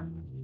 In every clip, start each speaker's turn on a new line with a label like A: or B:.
A: time.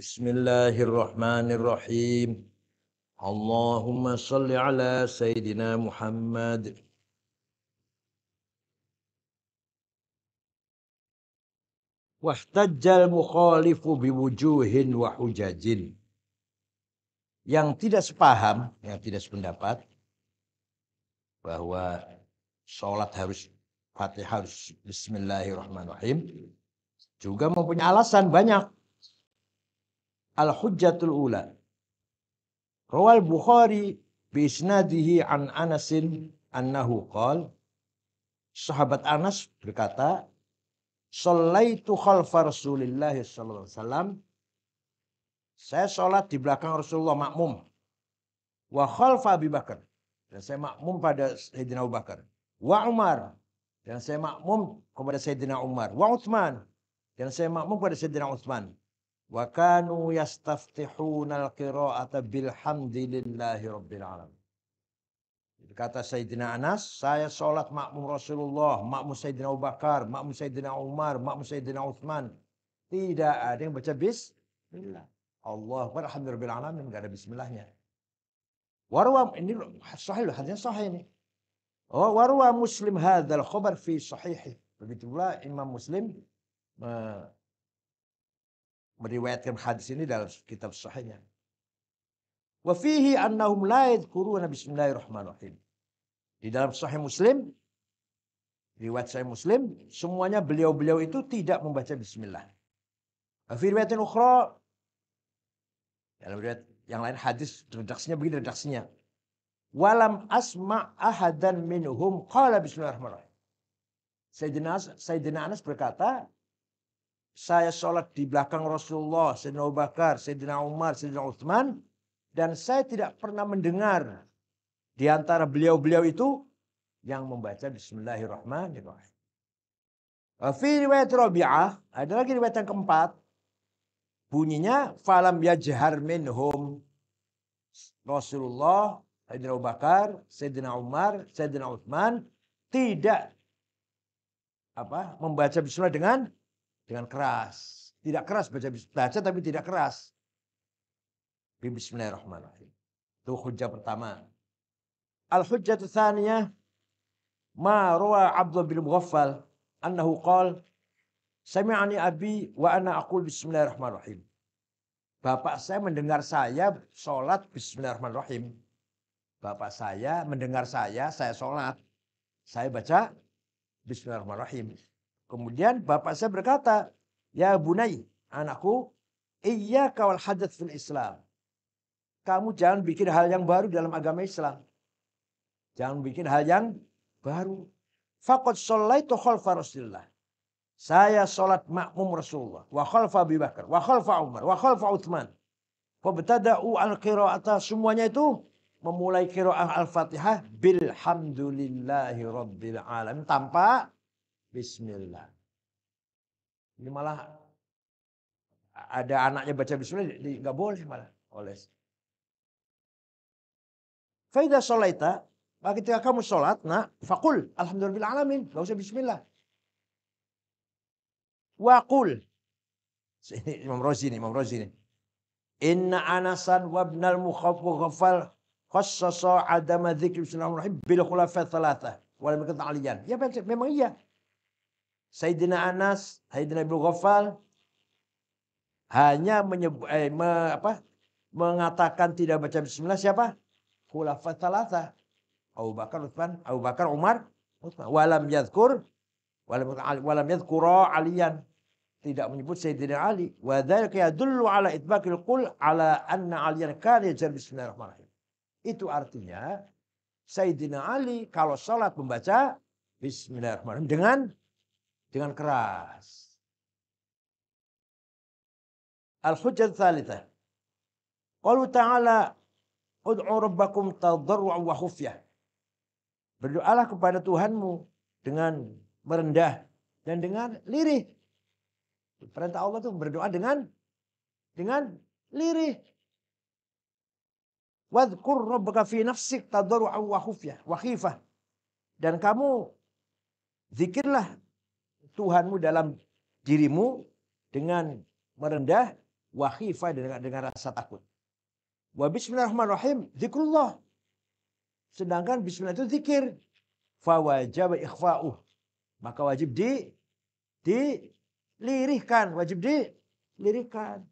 B: Bismillahirrahmanirrahim. Allahumma salli ala Sayyidina Muhammad. Wahtajjal mukhalifu biwujuhin wa hujajin. Yang tidak sepaham, yang tidak sependapat, bahwa sholat harus fatihah harus bismillahirrahmanirrahim, juga mempunyai alasan banyak al-hujjatul ula. Rawal Bukhari bi isnadihi an Anasin annahu qol Sahabat Anas berkata, "Shallaitu khalfa Rasulillah sallallahu alaihi wasallam." Saya sholat di belakang Rasulullah makmum. Wa khalfa Abi Bakar. Dan saya makmum pada Sayyidina Abu Bakar. Wa Umar. Dan saya makmum kepada Sayyidina Umar. Wa Utsman. Dan saya makmum kepada Sayyidina Utsman wa kanu yastaftihuna al-qira'ata bilhamdillahi rabbil alamin. Kata Sayyidina Anas, saya sholat makmum Rasulullah, makmum Sayyidina Abu Bakar, makmum Sayyidina Umar, makmum Sayyidina Uthman. Tidak ada yang baca bismillah. Allah Akbar, Alhamdulillah, Alamin, gak ada bismillahnya. Warwa, ini sahih, hadisnya sahih ini. Oh, warwa muslim hadal khobar fi sahih. Begitu pula Imam Muslim uh, meriwayatkan hadis ini dalam kitab sahihnya. Wa fihi annahum la yadhkuruna bismillahirrahmanirrahim. Di dalam sahih Muslim riwayat sahih Muslim semuanya beliau-beliau itu tidak membaca bismillah. Wa fi riwayatin ukhra dalam riwayat yang lain hadis redaksinya begini redaksinya. Walam asma ahadan minhum qala bismillahirrahmanirrahim. Sayyidina, Sayyidina Anas berkata, saya sholat di belakang Rasulullah, Sayyidina Abu Bakar, Sayyidina Umar, Sayyidina Uthman. Dan saya tidak pernah mendengar di antara beliau-beliau itu yang membaca Bismillahirrahmanirrahim. Fi riwayat Rabi'ah, ada lagi riwayat yang keempat. Bunyinya, Falam yajhar minhum. Rasulullah, Sayyidina Abu Bakar, Sayyidina Umar, Sayyidina Uthman. Tidak apa membaca Bismillah dengan dengan keras. Tidak keras baca baca tapi tidak keras. Bismillahirrahmanirrahim. Itu hujah pertama. Al-hujjah tsaniya ma rawa Abdullah bin Mughaffal annahu qala sami'ani abi wa ana aqul bismillahirrahmanirrahim. Bapak saya mendengar saya sholat bismillahirrahmanirrahim. Bapak saya mendengar saya, saya sholat. Saya baca bismillahirrahmanirrahim. Kemudian bapak saya berkata, Ya bunai, anakku, iya kawal hadat fil Islam. Kamu jangan bikin hal yang baru dalam agama Islam. Jangan bikin hal yang baru. Fakot sholaitu khalfa Rasulullah. Saya sholat makmum Rasulullah. Wa khalfa Abu Bakar. Wa khalfa Umar. Wa khalfa Uthman. Fabtada'u al-qira'ata. Semuanya itu memulai qira'ah al-fatihah. Bilhamdulillahi rabbil alamin. Tanpa Bismillah. Ini malah ada anaknya baca Bismillah, nggak boleh malah oles. Faidah solaita, ketika kamu sholat, nak fakul, alhamdulillah alamin, Gak usah Bismillah. Wakul, Imam Rozi ini, Imam Rozi ini. Inna Anasan wabnal mukhaffal khassasa adama dzikri bismillahirrahmanirrahim bil khulafa thalatha wa lam yakun aliyan. Ya memang iya. Sayyidina Anas, Sayyidina Ibnu Ghaffal hanya menyebut eh, me, apa, mengatakan tidak baca bismillah siapa? Khulafat Salasa, Abu Bakar Utsman, Abu Bakar Umar, Utsman. Walam yadhkur walam, walam yadhkura Aliyan. Tidak menyebut Sayyidina Ali. Wa dzalika yadullu ala itbaqil qul ala anna Aliyan kana yajal bismillahirrahmanirrahim. Itu artinya Sayyidina Ali kalau sholat membaca Bismillahirrahmanirrahim dengan dengan keras. Al-Hujjah Thalitha. Qalu ta'ala, Ud'u rabbakum tadarru'a wa khufya. Berdoalah kepada Tuhanmu dengan merendah dan dengan lirih. Perintah Allah itu berdoa dengan dengan lirih. Wadhkur rabbaka fi nafsik tadarru'a wa khufya. wa khifah. Dan kamu zikirlah Tuhanmu dalam dirimu dengan merendah wakhifah dengan, dengan rasa takut. Wa bismillahirrahmanirrahim zikrullah. Sedangkan bismillah itu zikir. wajib ikhfa'uh. Maka wajib di dilirihkan, wajib dilirihkan.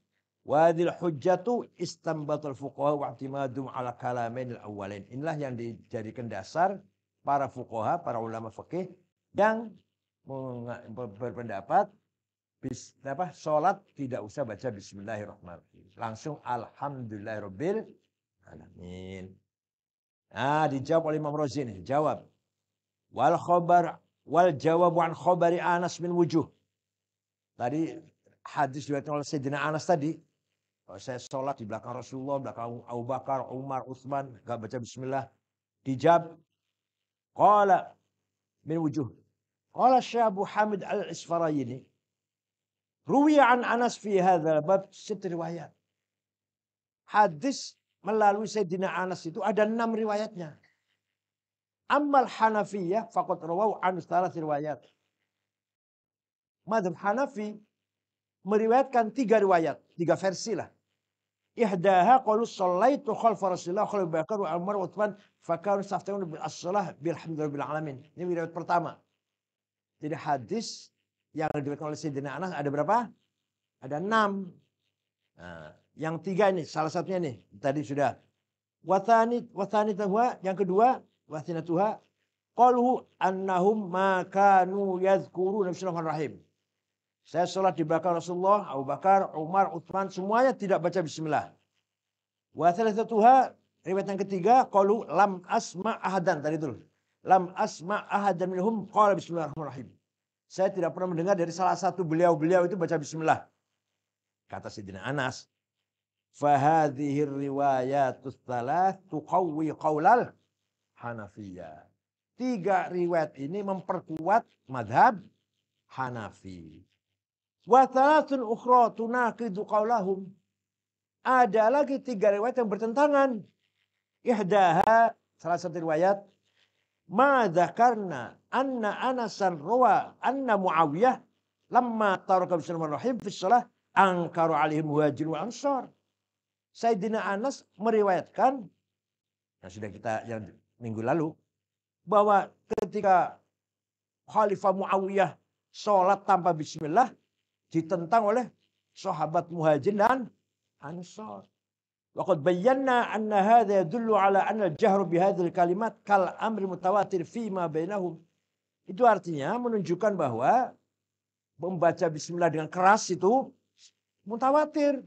B: Wadil hujjatu istambatul fuqaha wa i'timadum ala kalamain awwalin. Inilah yang dijadikan dasar para fuqaha, para ulama fikih yang berpendapat bis, apa, sholat tidak usah baca Bismillahirrahmanirrahim. Langsung Alhamdulillahirobbil alamin. Ah dijawab oleh Imam Rozi ini, Jawab. Wal khobar wal jawab an khobari Anas bin wujuh. Tadi hadis diriwayatkan oleh Sayyidina Anas tadi. Kalau saya sholat di belakang Rasulullah, belakang Abu Bakar, Umar, Utsman, gak baca Bismillah. Dijawab. Kala min wujuh. قال الشيخ Hamid al الإسفرايني روي عن أنس في هذا الباب ست riwayat. Hadis melalui Sayyidina Anas itu ada enam riwayatnya. Ammal Hanafiyah faqad rawau an thalath riwayat. Madhab Hanafi meriwayatkan tiga riwayat, tiga versi lah. Ihdaha qalu sallaitu khalfa Rasulillah khalfa Bakar wa Umar wa Uthman fakanu saftayun bil as-salah bilhamdulillah bil alamin. Ini riwayat pertama. Jadi hadis yang diberikan oleh Sayyidina Anas ada berapa? Ada enam. Nah, yang tiga ini, salah satunya nih, tadi sudah. Watani, watani yang kedua, watina tuha, qaluhu annahum makanu yadhkuru nabiyullah rahim. Saya sholat di belakang Rasulullah, Abu Bakar, Umar, Uthman, semuanya tidak baca bismillah. Wa tuha, riwayat yang ketiga, qalu lam asma ahadan, tadi tuh lam asma ahadan minhum qala bismillahirrahmanirrahim. Saya tidak pernah mendengar dari salah satu beliau-beliau itu baca bismillah. Kata Sidina Anas, fahadhihi riwayatus thalath tuqawwi qaulal Hanafiyah. Tiga riwayat ini memperkuat madhab Hanafi. Wa thalathun ukhra tunaqidu qaulahum. Ada lagi tiga riwayat yang bertentangan. Ihdaha salah satu riwayat ma dzakarna anna Anasan rawa anna Muawiyah lamma taraka bismillahir rahim fi shalah angkaru alaihim muhajirin wa ansar. Sayyidina Anas meriwayatkan yang sudah kita yang minggu lalu bahwa ketika Khalifah Muawiyah sholat tanpa bismillah ditentang oleh sahabat muhajirin dan ansor. وقد بينا أن هذا يدل على أن الجهر بهذه الكلمات كالأمر المتواتر فيما بينهم Itu artinya menunjukkan bahwa membaca bismillah dengan keras itu mutawatir.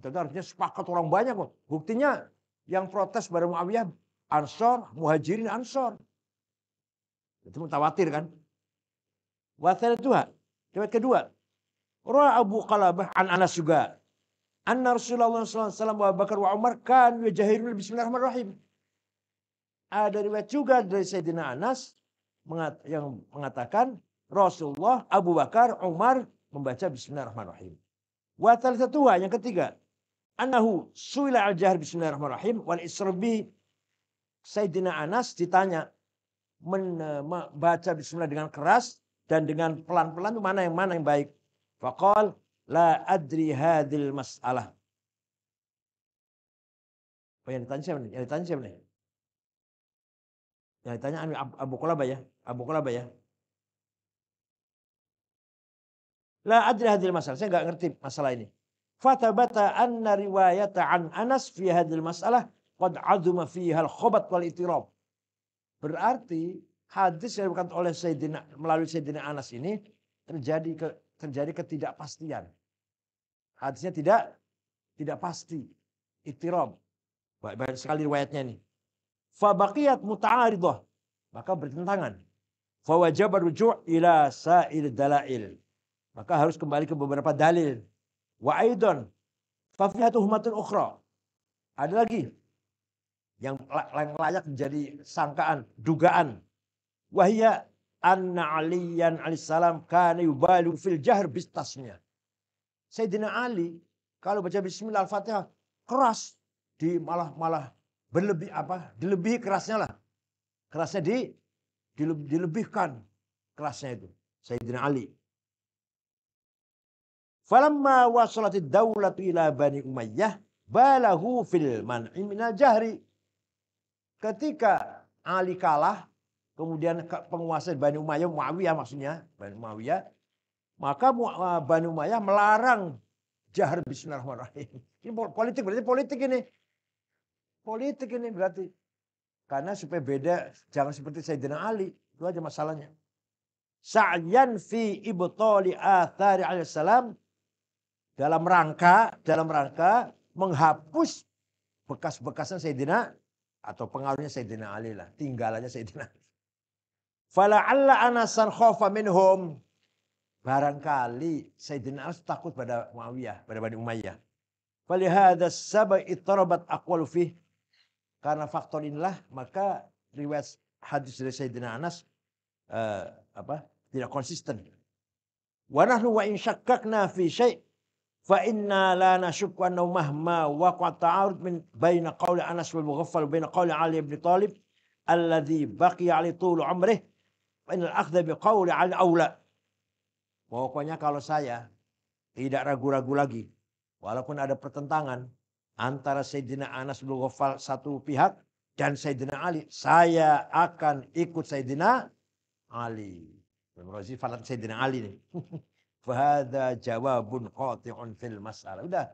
B: Itu artinya sepakat orang banyak kok. Buktinya yang protes pada Muawiyah Ansor, Muhajirin Ansor. Itu mutawatir kan? Wa kedua. kedua. Ra Abu Qalabah an Anas juga Anna Rasulullah sallallahu wa Bakar wa Umar kan yajahirul bismillahirrahmanirrahim. Ada riwayat juga dari Sayyidina Anas yang mengatakan Rasulullah, Abu Bakar, Umar membaca bismillahirrahmanirrahim. Wa thalithatuha yang ketiga. Annahu suila al-jahr bismillahirrahmanirrahim wal isrbi Sayyidina Anas ditanya membaca e, bismillah dengan keras dan dengan pelan-pelan mana yang mana yang baik. Faqal la adri hadil masalah. Oh, yang ditanya siapa nih? Yang ditanya siapa nih? Yang ditanya Abu Qulaba ya? Abu Qulaba ya? La adri hadil masalah. Saya nggak ngerti masalah ini. Fatabata anna riwayata an Anas fi hadil masalah qad azuma fiha al-khabat wal itirab. Berarti hadis yang bukan oleh Sayyidina melalui Sayyidina Anas ini terjadi ke terjadi ketidakpastian. Hadisnya tidak tidak pasti. Iktiram. Banyak sekali riwayatnya ini. Fabaqiyat muta'aridah. Maka bertentangan. Fawajab rujuk ila sa'il dalail. Maka harus kembali ke beberapa dalil. Wa aidan fafihatu humatun ukhra. Ada lagi yang layak menjadi sangkaan, dugaan. Wahia anna aliyan alaihissalam kana yubalu fil jahr bistasnya. Sayyidina Ali kalau baca bismillah al-fatihah keras di malah malah berlebih apa dilebihi kerasnya lah kerasnya di dilebihkan kerasnya itu Sayyidina Ali falamma wasalatid daulatu ila bani umayyah balahu fil man'i minal jahri ketika Ali kalah kemudian penguasa Bani Umayyah, Muawiyah maksudnya, Bani Umayyah, maka eh, Bani Umayyah melarang jahar bismillahirrahmanirrahim. Ini politik berarti politik ini. Politik ini berarti. Karena supaya beda jangan seperti Sayyidina Ali. Itu aja masalahnya. Sa'yan fi ibtali athari alaihissalam dalam rangka dalam rangka menghapus bekas-bekasnya Sayyidina atau pengaruhnya Sayyidina Ali lah, tinggalannya Sayyidina Ali. Fala'alla anasan khofa minhum. Barangkali Sayyidina Anas takut pada Muawiyah, pada Bani Umayyah. Falihada sabai tarabat aqwal fih. Karena faktor inilah maka riwayat hadis dari Sayyidina Anas uh, apa tidak konsisten. Wa nahnu wa in syakkakna fi syai' fa inna la nashukku annahu mahma waqa ta'arud min baina qawli Anas wal Mughaffal baina qawli Ali ibn Talib alladhi baqiya ali tul umrih Inal akhda biqawli an awla. Pokoknya kalau saya tidak ragu-ragu lagi. Walaupun ada pertentangan antara Sayyidina Anas bin Ghaffal satu pihak dan Sayyidina Ali. Saya akan ikut Sayyidina Ali. Ibn Razi falat Sayyidina Ali nih. Fahada jawabun qati'un fil mas'alah. Udah.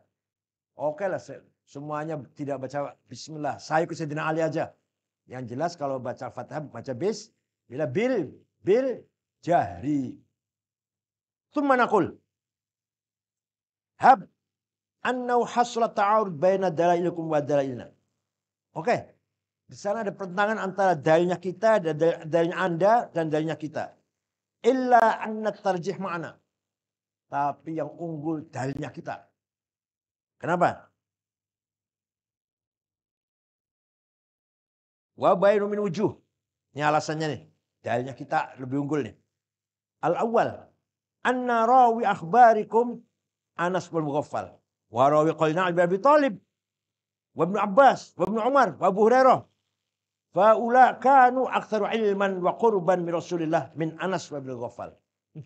B: Oke lah semuanya tidak baca bismillah. Saya ikut Sayyidina Ali aja. Yang jelas kalau baca Fatihah baca bis bila bil bil jahri. Thumma naqul hab annahu hasla ta'arud baina dalailikum wa dalailina. Oke. Di sana ada pertentangan antara dalilnya kita dan dalilnya Anda dan dalilnya kita. Illa anna tarjih ma'ana. Tapi yang unggul dalilnya kita. Kenapa? Wa bainu min wujuh. Ini alasannya nih. Dalilnya kita lebih unggul nih. Al-awwal. Anna rawi akhbarikum Anas bin Mughaffal. Wa rawi qalina bin Abi Talib. Wa ibn Abbas. Wa ibn Umar. Wa Abu Hurairah. ula kanu aktsaru ilman wa qurban min Rasulillah min Anas bin Mughaffal.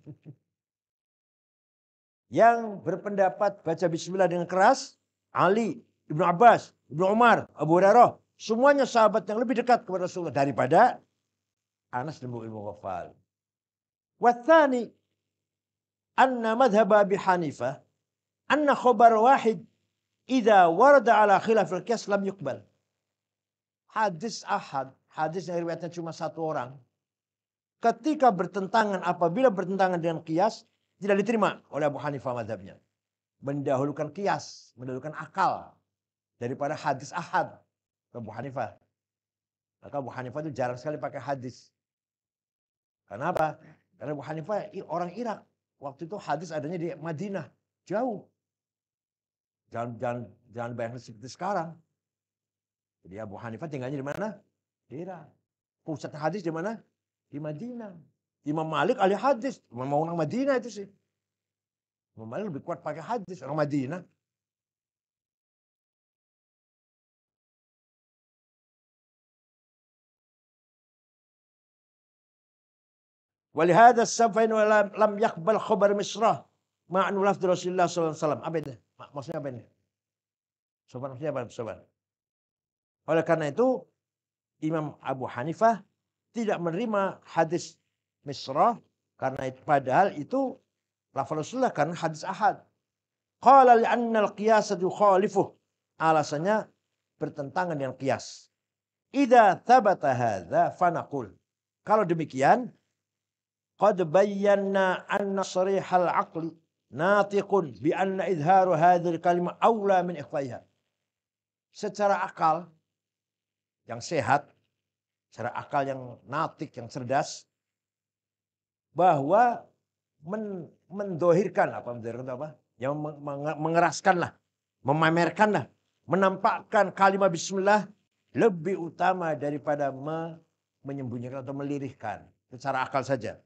B: Yang berpendapat baca bismillah dengan keras. Ali, ibnu Abbas, ibnu Umar, Abu Hurairah. Semuanya sahabat yang lebih dekat kepada Rasulullah daripada Anas bin ghafal. Wathani anna madhhab Abi Hanifah anna khobar wahid idza warada ala khilaf al kias lam yukbal. Hadis ahad, hadis yang riwayatnya cuma satu orang. Ketika bertentangan, apabila bertentangan dengan kias, tidak diterima oleh Abu Hanifah madhabnya. Mendahulukan kias, mendahulukan akal daripada hadis ahad Abu Hanifah. Maka Abu Hanifah itu jarang sekali pakai hadis. Karena apa? Karena Abu Hanifah orang Irak. Waktu itu hadis adanya di Madinah. Jauh. Jangan, jangan, jangan bayangin seperti sekarang. Jadi Abu Hanifah tinggalnya di mana? Di Irak. Pusat hadis di mana? Di Madinah. Imam Malik ahli hadis. Memang orang Madinah itu sih. Imam Malik lebih kuat pakai hadis. Orang Madinah. Walihada safain wa lam yakbal khobar misrah. Ma'anu lafz Rasulullah SAW. Apa ini? Maksudnya apa ini? Sobat maksudnya apa? Sobat. Oleh karena itu, Imam Abu Hanifah tidak menerima hadis misrah karena itu, padahal itu lafal Rasulullah kan hadis ahad. Qala li'anna al qiyasa dukhalifuh. Alasannya bertentangan dengan kias ida thabata hadha fanakul. Kalau demikian, Qad بينا anna صريح العقل ناطق bi إظهار هذه الكلمة أولى من min Secara akal yang sehat, secara akal yang natik, yang cerdas, bahwa men, mendohirkan apa mendohirkan apa yang mengeraskan lah, memamerkan lah, menampakkan kalimat bismillah lebih utama daripada menyembunyikan atau melirihkan secara akal saja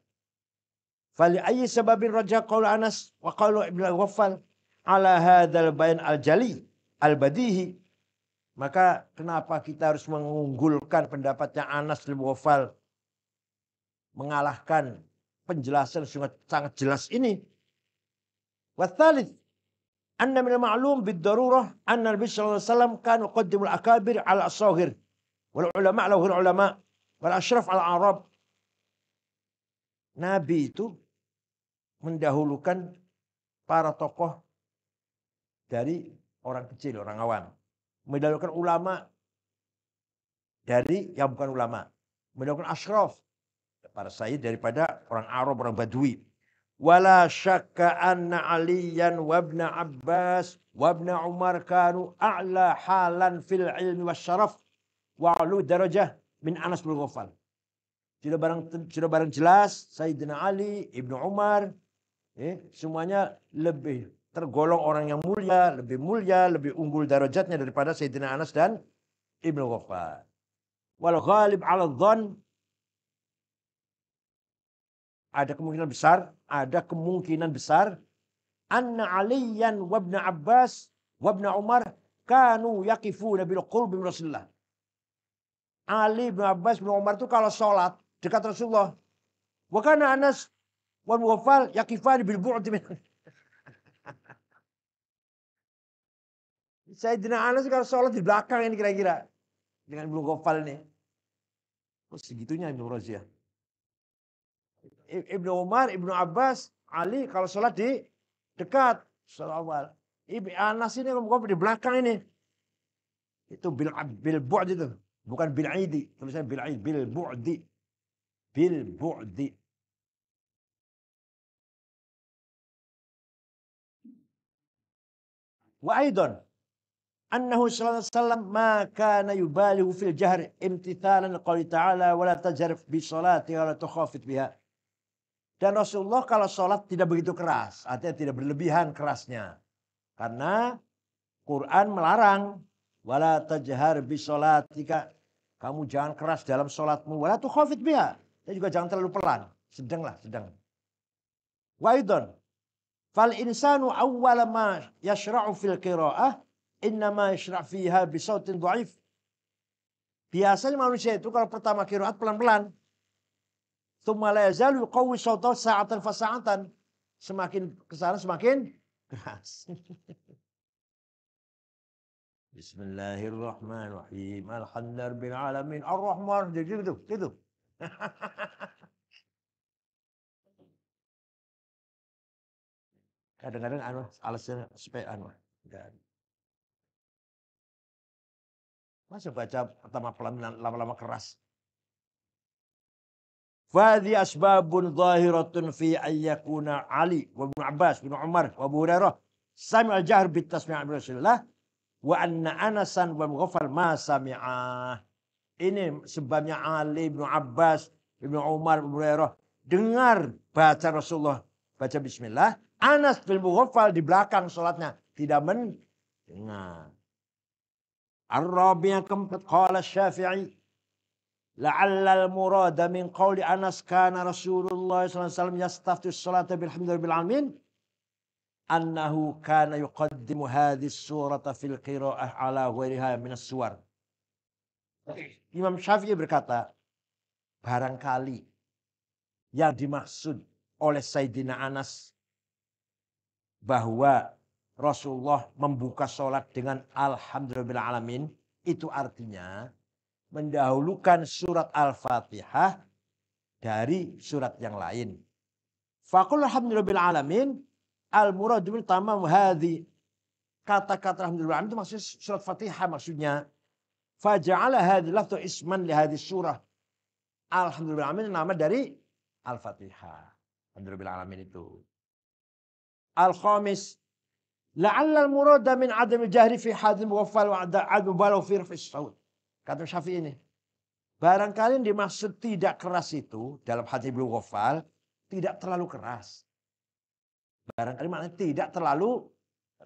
B: Fali ayyi sababin raja qawla Anas wa qawla Ibnu Ghaffal ala hadzal bayan al-jali al-badihi. Maka kenapa kita harus mengunggulkan pendapatnya Anas bin Wafal mengalahkan penjelasan sangat sangat jelas ini. Wasalith anna min al-ma'lum bid-darurah anna Nabi sallallahu alaihi wasallam kan akabir ala as-saghir wal ulama ala ulama wal asyraf Al arab Nabi itu mendahulukan para tokoh dari orang kecil, orang awam. Mendahulukan ulama dari yang bukan ulama. Mendahulukan ashraf para saya daripada orang Arab, orang Badui. Wala syakka anna aliyan wabna Abbas wabna Umar kanu a'la halan fil ilmi wasyaraf wa'lu darajah min Anas bin Ghafal. Sudah barang sudah barang jelas Sayyidina Ali, Ibnu Umar, eh, semuanya lebih tergolong orang yang mulia, lebih mulia, lebih unggul darajatnya daripada Sayyidina Anas dan Ibnu Ghaffar. Wal ghalib 'ala ada kemungkinan besar, ada kemungkinan besar anna Aliyan wa Ibnu Abbas wa Ibnu Umar kanu yaqifuna bil qurbi Rasulullah. Ali bin Abbas bin Umar itu kalau sholat dekat Rasulullah. Wa Anas والوفاء يقفان بالبعد من Sayyidina Anas kalau sholat di belakang ini kira-kira dengan belum gofal nih. Oh, terus segitunya Ibnu Razia. Ibnu Umar, Ibnu Abbas, Ali kalau sholat di dekat sholat awal. Ibnu Anas ini kalau di belakang ini. Itu bil bil bu'd itu, bukan bil aidi. Tulisannya bil aidi, bil bu'di. Bil bu'di. Wa aidan annahu sallallahu alaihi wasallam ma kana yubalihu fil jahr imtithalan qouli ta'ala wa la tajharif bi salati wa la biha. Dan Rasulullah kalau sholat tidak begitu keras, artinya tidak berlebihan kerasnya. Karena Quran melarang wala tajhar bi sholatika. Kamu jangan keras dalam sholatmu. Wala tukhafit biha. Dan juga jangan terlalu pelan. Sedang sedang. Waidon. فالإنسان أول ما يشرع في القراءة إنما يشرع فيها بصوت ضعيف biasanya manusia itu kalau pertama kiraat pelan-pelan ثم لا يزال يقوي صوته ساعة فساعة سماكين kesana سماكين keras بسم الله الرحمن الرحيم الحمد لله رب العالمين الرحمن الرحيم kadang-kadang anu alasan supaya anu dan masa baca pertama pelan lama-lama keras Fadhi asbabun zahiratun fi ayyakuna Ali wa Ibn Abbas bin Umar wa Abu Hurairah sami al-jahr bi tasmi'a Rasulullah wa anna Anasan wa Ghafal ma sami'a Ini sebabnya Ali bin Abbas, bin Umar, bin Hurairah dengar baca Rasulullah baca bismillah Anas bin Mughafal di belakang sholatnya. Tidak mendengar. Ar-Rabi yang keempat qala Syafi'i La'allal murada min qawli Anas kana Rasulullah sallallahu alaihi wasallam yastaftu as alamin annahu kana yuqaddimu hadis surata fil qira'ah ala ghairiha min as-suwar. Imam Syafi'i berkata, barangkali yang dimaksud oleh Sayyidina Anas bahwa Rasulullah membuka sholat dengan Alhamdulillah alamin itu artinya mendahulukan surat Al-Fatihah dari surat yang lain. Fakul Alhamdulillah alamin al muradu tamam hadhi kata-kata Alhamdulillah alamin itu maksudnya surat Fatihah maksudnya. Faja'ala hadhi Lafto isman li hadhi surah. Alhamdulillah alamin nama dari Al-Fatihah. Alhamdulillah alamin itu. الخامس لعل min من jahri fi في حد مغفل وعدم مبالغ في رفع saud. kata Syafi'i ini barangkali dimaksud tidak keras itu dalam hati Ibnu wafal tidak terlalu keras barangkali maknanya tidak terlalu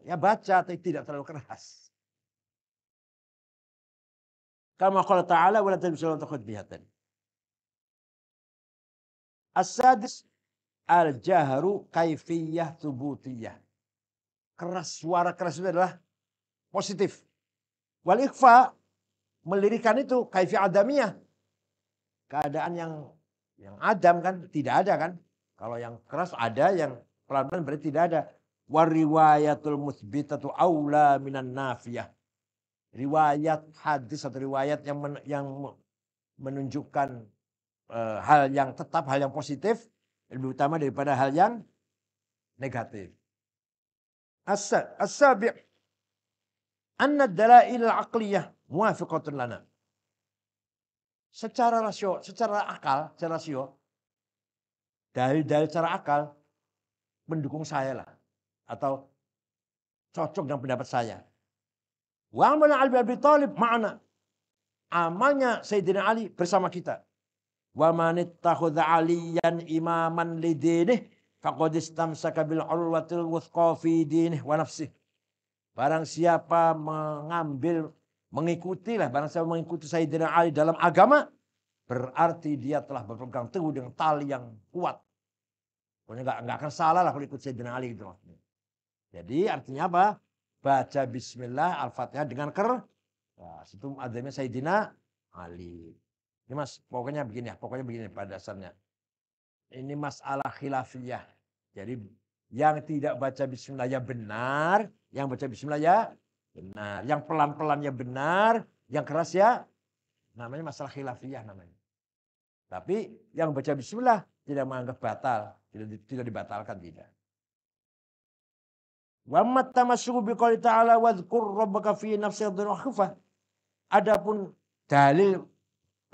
B: ya baca tapi tidak terlalu keras kama qala ta'ala wala tanbisu lan taqud bihatan as-sadis al-jahru kaifiyah subutiyah. Keras suara keras itu adalah positif. Wal ikfa melirikan itu kaifi adamiyah. Keadaan yang yang adam kan tidak ada kan. Kalau yang keras ada, yang pelan-pelan berarti tidak ada. Wariwayatul musbitatu aula minan nafiyah. Riwayat hadis atau riwayat yang men, yang menunjukkan uh, hal yang tetap, hal yang positif lebih utama daripada hal yang negatif. Asal, asabi anna dalail al-aqliyah muwafiqatun lana. Secara rasio, secara akal, secara rasio, dalil-dalil secara akal mendukung saya lah atau cocok dengan pendapat saya. Wa amal Ali bin Abi Thalib ma'ana. Amalnya Sayyidina Ali bersama kita. Wa manit tahudha aliyan imaman lidinih. Faqad istamsaka bil urwatil wuthqa fi dinih wa nafsih. Barang siapa mengambil, mengikutilah. Barang siapa mengikuti Sayyidina Ali dalam agama. Berarti dia telah berpegang teguh dengan tali yang kuat. Pokoknya nggak nggak akan salah lah kalau ikut Sayyidina Ali gitu. Jadi artinya apa? Baca Bismillah Al-Fatihah dengan ker. ya, situ adanya Sayyidina Ali. Ini mas, pokoknya begini ya, pokoknya begini pada dasarnya. Ini masalah khilafiyah. Jadi yang tidak baca bismillah ya benar, yang baca bismillah ya benar, yang pelan-pelan ya benar, yang keras ya namanya masalah khilafiyah namanya. Tapi yang baca bismillah tidak menganggap batal, tidak tidak dibatalkan tidak. Wa mattamassuku biqouli ta'ala wadhkur rabbaka fi nafsika Adapun dalil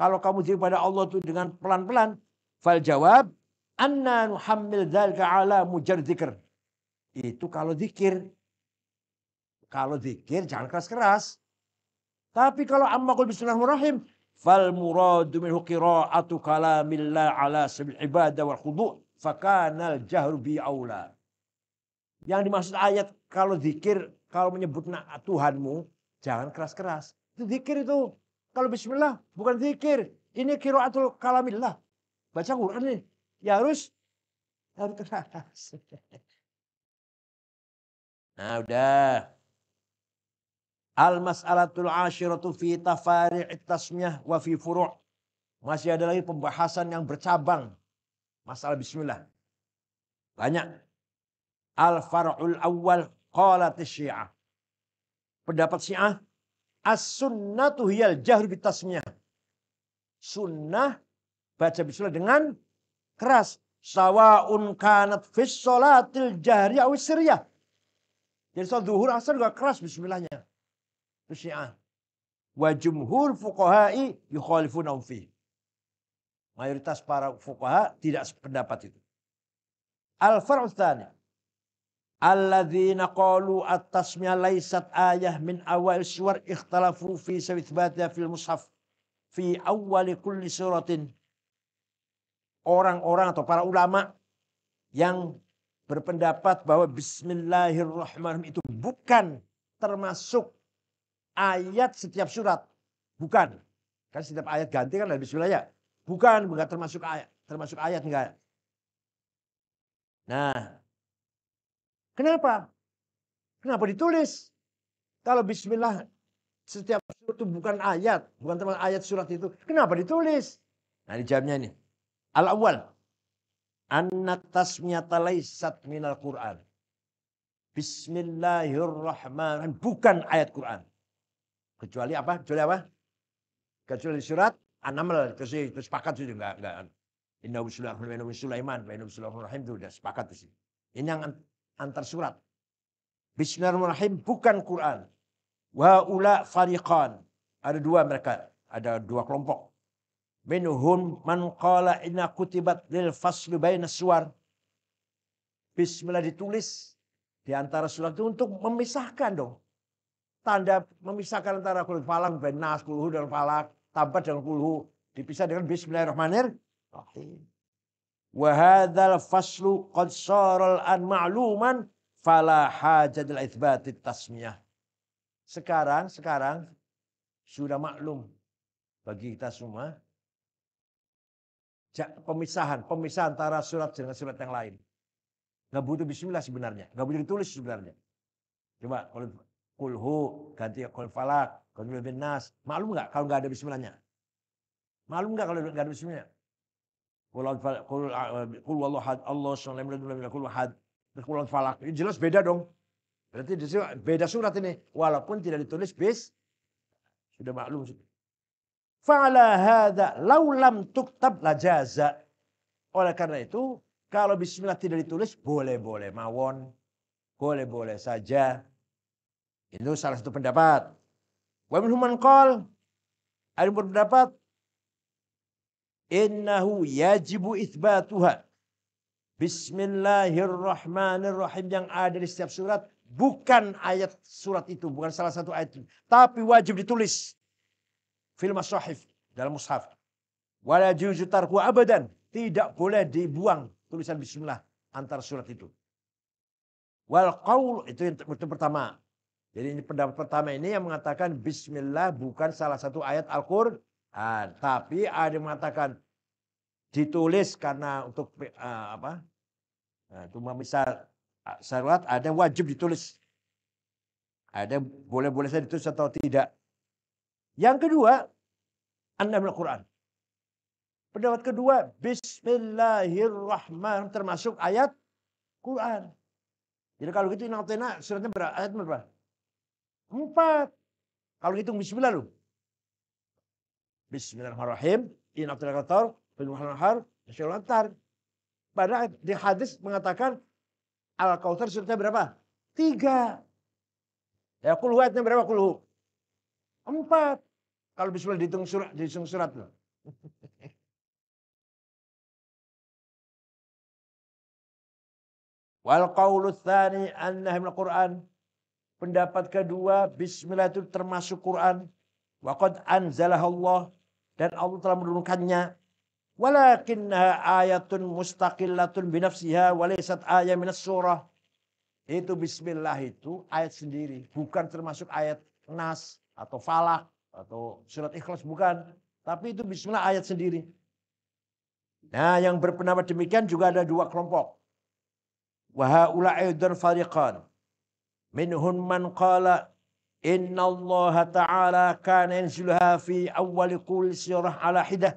B: kalau kamu diri pada Allah itu dengan pelan-pelan. Fal jawab. Anna nuhammil dzalika ala mujar zikr. Itu kalau zikir. Kalau zikir jangan keras-keras. Tapi kalau amma qul bismillahirrahmanirrahim. Fal muradu min qira'atu kalamillah ala sabil ibadah wal khudu' al jahru bi aula. Yang dimaksud ayat kalau zikir, kalau menyebut Tuhanmu, jangan keras-keras. Itu zikir itu. Kalau bismillah bukan zikir. Ini kiraatul kalamillah. Baca Quran nih, Ya harus Nah udah. Al-mas'alatul asyiratu fi tafari'it tasmiyah wa fi furu' Masih ada lagi pembahasan yang bercabang. Masalah bismillah. Banyak. Al-far'ul awal qalat syiah. Pendapat syiah As-sunnatu hiyal jahru bitasmiyah. Sunnah baca bismillah dengan keras. Sawaun kanat fis sholatil jahri awis sirriyah. Jadi soal zuhur asal juga keras bismillahnya. Syiah. Wa jumhur fuqaha'i yukhalifuna fi. Mayoritas para fuqaha tidak sependapat itu. Al-far'u Alladzina qalu at tasmiyah laysat ayah min awal suwar ikhtalafu fi sawithbatnya fil mushaf. Fi awali kulli suratin. Orang-orang atau para ulama yang berpendapat bahwa bismillahirrahmanirrahim itu bukan termasuk ayat setiap surat. Bukan. Kan setiap ayat ganti kan dari bismillah ya. Bukan, bukan termasuk ayat. Termasuk ayat enggak. Nah, Kenapa? Kenapa ditulis? Kalau bismillah setiap surat itu bukan ayat, bukan teman ayat surat itu. Kenapa ditulis? Nah, dijawabnya ini. al awal, anak tasmiyata laysat minal Qur'an. Bismillahirrahmanirrahim. Bukan ayat Quran. Kecuali apa? Kecuali apa? Kecuali surat An-Naml. Itu sepakat itu. Enggak, enggak. Inna usulahul Sulaiman, inna Sulaiman wa inna usulahul rahim. Itu sudah sepakat sih. Ini yang antar surat. Bismillahirrahmanirrahim bukan Quran. Wa ula fariqan. Ada dua mereka, ada dua kelompok. Minhum man qala inna kutibat lil faslu baina suar. Bismillah ditulis di antara surat itu untuk memisahkan dong. Tanda memisahkan antara kulhu falak, nas kulhu dan falak, tabat dan kulhu. Dipisah dengan bismillahirrahmanirrahim. Wa hadzal faslu qad saral an ma'luman fala hajatil itsbatit tasmiyah. Sekarang sekarang sudah maklum bagi kita semua pemisahan pemisahan antara surat dengan surat yang lain. nggak butuh bismillah sebenarnya, nggak butuh ditulis sebenarnya. Coba kalau kulhu ganti kul falak, kul bin nas, maklum nggak kalau nggak ada bismillahnya? Maklum nggak kalau nggak ada bismillahnya? Kulon falak, kul, kul ah, had, Allah had. falak. Ini jelas beda dong. Berarti di sini beda surat ini. Walaupun tidak ditulis bis. Sudah maklum. Fa'ala hadha law lam tuktab la jaza. Oleh karena itu, kalau bismillah tidak ditulis, boleh-boleh mawon. Boleh-boleh saja. Itu salah satu pendapat. Wa minhum man qol ada yang berpendapat innahu yajibu itsbatuha. Bismillahirrahmanirrahim yang ada di setiap surat bukan ayat surat itu, bukan salah satu ayat itu, tapi wajib ditulis fil mushaf dalam mushaf. Wala juzu tarku abadan, tidak boleh dibuang tulisan bismillah antar surat itu. Wal qaul itu yang itu pertama. Jadi ini pendapat pertama ini yang mengatakan bismillah bukan salah satu ayat Al-Qur'an Nah, tapi ada yang mengatakan ditulis karena untuk uh, apa? Nah, cuma misal ah, syarat ada wajib ditulis. Ada boleh-boleh saya ditulis atau tidak. Yang kedua, anda melakukan quran Pendapat kedua, Bismillahirrahmanirrahim termasuk ayat Quran. Jadi kalau gitu inatena suratnya berapa? Ayat berapa? Empat. Kalau hitung Bismillah loh. Bismillahirrahmanirrahim. In abdul qatar bil antar. Padahal di hadis mengatakan al kautsar surutnya berapa? Tiga. Ya kulhuatnya berapa kulhu? Empat. Kalau bismillah dihitung surat, dihitung surat loh. Wal qawlu thani annahu Qur'an. Pendapat kedua, bismillah itu termasuk Qur'an. Wa qad Allah dan Allah telah menurunkannya walakinna ayatun mustaqillatun binafsiha walaysat ayat minas surah itu bismillah itu ayat sendiri bukan termasuk ayat nas atau falak atau surat ikhlas bukan tapi itu bismillah ayat sendiri nah yang berpendapat demikian juga ada dua kelompok wa haula fariqan minhum man qala Inna Allah Ta'ala kan yanziluha fi awal kulli sirah ala hidah.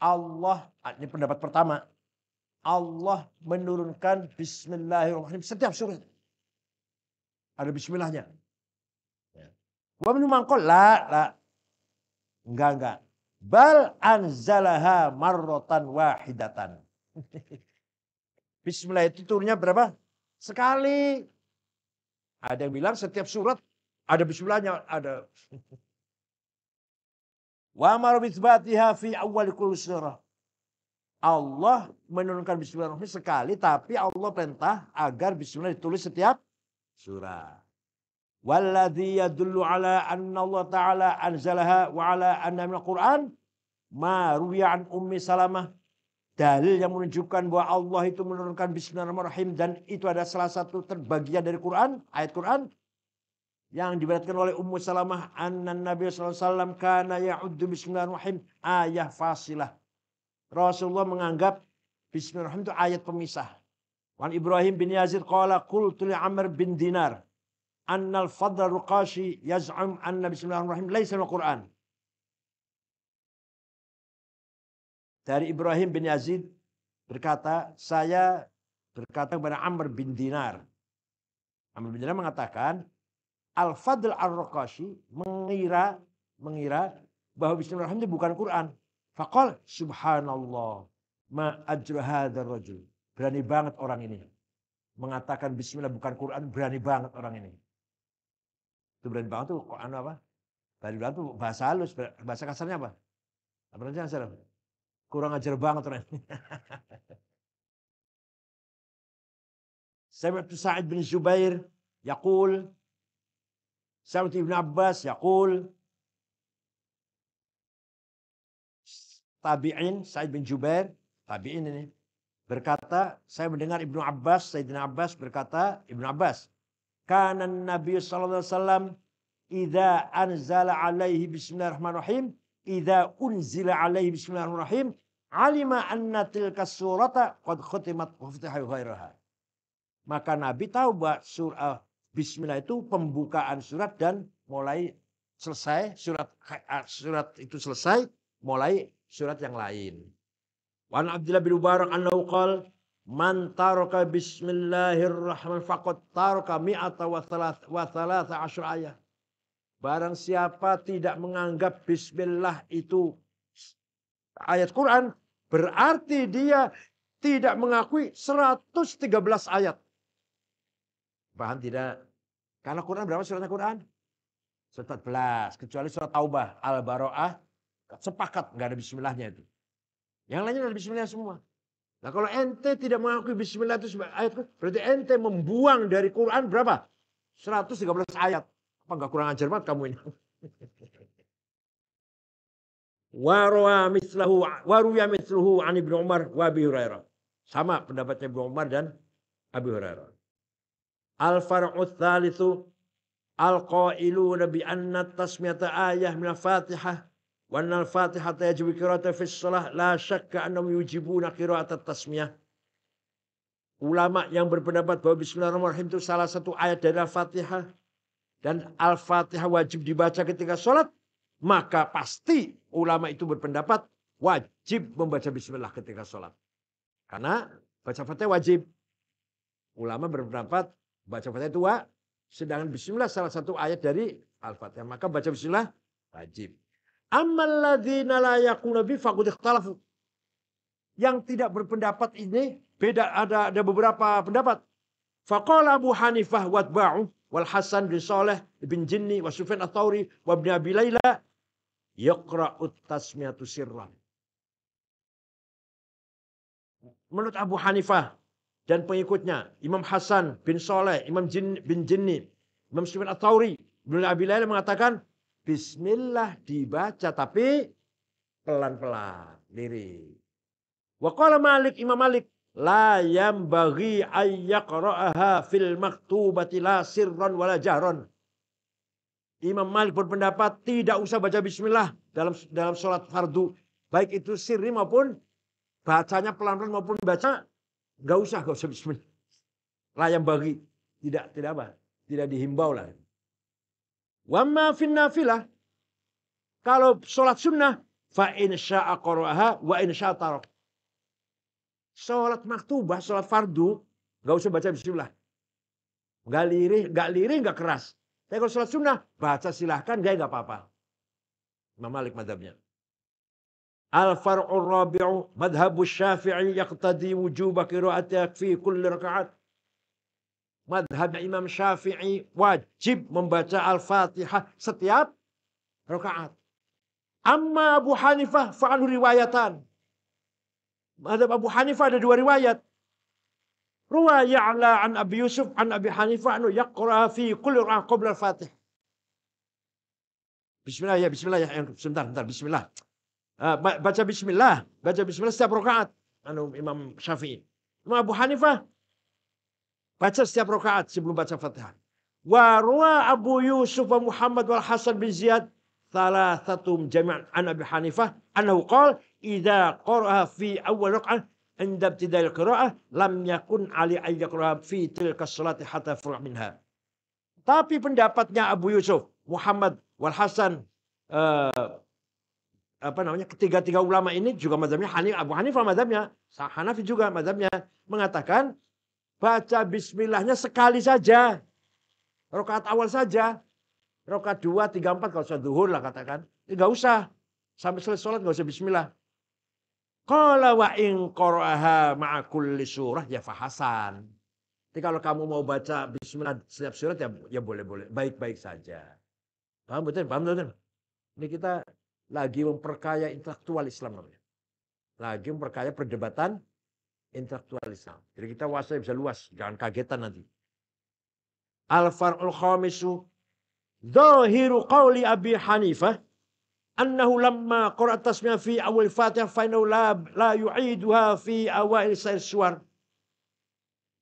B: Allah, ah, ini pendapat pertama. Allah menurunkan bismillahirrahmanirrahim setiap surat. Ada bismillahnya. Ya. Wa min mangkol la la. Enggak enggak. Bal anzalaha marrotan wahidatan. Bismillah itu turunnya berapa? Sekali. Ada yang bilang setiap surat ada bismillahnya, ada Wa amara bitsbatiha fi awal kulli surah. Allah menurunkan bismillahirrahmanirrahim sekali tapi Allah perintah agar bismillah ditulis setiap surah. Walladhi yadullu ala anna Allah Ta'ala anzalaha wa ala anna min Qur'an ma ruwiya an ummi salamah dalil yang menunjukkan bahwa Allah itu menurunkan bismillahirrahmanirrahim dan itu ada salah satu terbagian dari Quran, ayat Quran yang diberitakan oleh Ummu Salamah anna Nabi sallallahu alaihi wasallam kana ya'uddu bismillahirrahmanirrahim ayah fasilah. Rasulullah menganggap bismillahirrahmanirrahim itu ayat pemisah. Wan Ibrahim bin Yazid qala qultu li Amr bin Dinar annal fadl ruqashi yaz'um anna bismillahirrahmanirrahim laysa al-Qur'an. al-Qur'an. dari Ibrahim bin Yazid berkata, saya berkata kepada Amr bin Dinar. Amr bin Dinar mengatakan, Al-Fadl Ar-Raqashi mengira mengira bahwa Bismillahirrahmanirrahim itu bukan Quran. Fakol subhanallah ma ajrahadar rajul. Berani banget orang ini. Mengatakan bismillah bukan Quran, berani banget orang ini. Itu berani banget tuh Quran apa? Berani banget tuh bahasa halus, bahasa kasarnya apa? Apa rencana kurang ajar banget orang. Said سعد bin Zubair yaqul سمعت Ibn Abbas yaqul tabi'in Sa'id bin Jubair tabi'in ini berkata saya mendengar Ibnu Abbas Sayyidina Abbas berkata Ibnu Abbas kanan Nabi sallallahu alaihi wasallam idza anzala alaihi bismillahirrahmanirrahim idza unzila alaihi bismillahirrahmanirrahim alima anna tilka surata qad khutimat ghairuha. Maka Nabi tahu bahwa surah eh, bismillah itu pembukaan surat dan mulai selesai surat eh, surat itu selesai mulai surat yang lain. Wan Abdullah bin Mubarak annahu qala man taraka bismillahirrahmanirrahim faqad taraka mi'ata wa ayah. Barang siapa tidak menganggap bismillah itu ayat Quran, berarti dia tidak mengakui 113 ayat. Paham tidak? karena Quran berapa suratnya Quran? 14. Kecuali surat Taubah, Al-Baro'ah, sepakat nggak ada bismillahnya itu. Yang lainnya ada bismillah semua. Nah kalau ente tidak mengakui bismillah itu ayat, berarti ente membuang dari Quran berapa? 113 ayat. Apa nggak kurang ajar banget kamu ini? Warwa mislahu waruya mislahu an Ibnu Umar wa Abi Hurairah. Sama pendapatnya Ibnu Umar dan Abi Hurairah. Al far'u tsalitsu al qailu nabi anna tasmiyata ayah min al-Fatihah wa anna al-Fatihah yajibu qira'ata fi shalah la syakka annahum yujibuna at tasmiyah. Ulama yang berpendapat bahwa Bismillahirrahmanirrahim itu salah satu ayat dari Al-Fatihah dan Al-Fatihah wajib dibaca ketika sholat, maka pasti ulama itu berpendapat wajib membaca bismillah ketika sholat. Karena baca fatihah wajib. Ulama berpendapat baca fatihah itu wajib. Sedangkan bismillah salah satu ayat dari Al-Fatihah. Maka baca bismillah wajib. Amaladzina la yakuna bi Yang tidak berpendapat ini beda ada ada beberapa pendapat. Faqala Abu Hanifah wa wal Hasan bin Saleh bin Jinni wa Sufyan Atauri, wa Ibnu Abi Laila yaqra'u tasmiyatu sirran. Menurut Abu Hanifah dan pengikutnya, Imam Hasan bin Saleh, Imam Jin, bin Jinni, Imam Sufyan Atauri, tauri Abi Laila mengatakan bismillah dibaca tapi pelan-pelan lirik. Wa qala Malik, Imam Malik la yambaghi ayyaqra'aha fil maktubati la sirran wala jahron. Imam Malik berpendapat tidak usah baca bismillah dalam dalam sholat fardu. Baik itu sirri maupun bacanya pelan-pelan maupun baca nggak usah enggak usah bismillah. Layam bagi tidak tidak apa? Tidak dihimbau lah. Wama fin nafilah kalau sholat sunnah fa insya'a qaraha wa insya'a tarok. Sholat maktubah, sholat fardu, nggak usah baca bismillah. Nggak lirih, nggak lirih, nggak keras. Tapi kalau sholat sunnah, baca silahkan, gak nggak apa-apa. Imam Malik madhabnya. Al-far'ur rabi'u madhabu syafi'i yaqtadi wujubah kiraatnya fi kulli raka'at. Madhab Imam Syafi'i wajib membaca Al-Fatihah setiap rakaat. Amma Abu Hanifah fa'alu riwayatan. Madhab Abu Hanifah ada dua riwayat. Ruwa ya'la an Abi Yusuf an Abi Hanifah anu yaqra fi kulli ra qabla al-Fatih. Bismillah ya, bismillah ya. Sebentar, sebentar, bismillah. Uh, baca bismillah, baca bismillah setiap rakaat. Anu Imam Syafi'i. Imam Abu Hanifah baca setiap rakaat sebelum baca Fatihah. Wa ruwa Abu Yusuf wa Muhammad wal Hasan bin Ziyad satu jami'an an Abi Hanifah annahu qala idza في أول awal عند ابتداء القراءة لم يكن علي ali ayyaqra'a في تلك الصلاة hatta فرع minha. Tapi pendapatnya Abu Yusuf, Muhammad wal Hasan uh, apa namanya ketiga-tiga ulama ini juga mazhabnya Hanif Abu Hanifah mazhabnya Hanafi juga mazhabnya mengatakan baca bismillahnya sekali saja rokaat awal saja rokaat dua tiga empat kalau sudah duhur lah katakan nggak usah sampai selesai sholat nggak usah bismillah Qala wa in qara'aha ma'a kulli surah ya fahasan. Jadi kalau kamu mau baca bismillah setiap surat ya ya boleh-boleh, baik-baik saja. Paham betul? Paham betul? Ini kita lagi memperkaya intelektual Islam namanya. Lagi memperkaya perdebatan intelektual Islam. Jadi kita wasa bisa luas, jangan kagetan nanti. Al-Far'ul Khamisu Zahiru qawli Abi Hanifah annahu lamma qara tasmiya fi awal Fatihah fa inna la, la yu'iduha fi awal sair suar.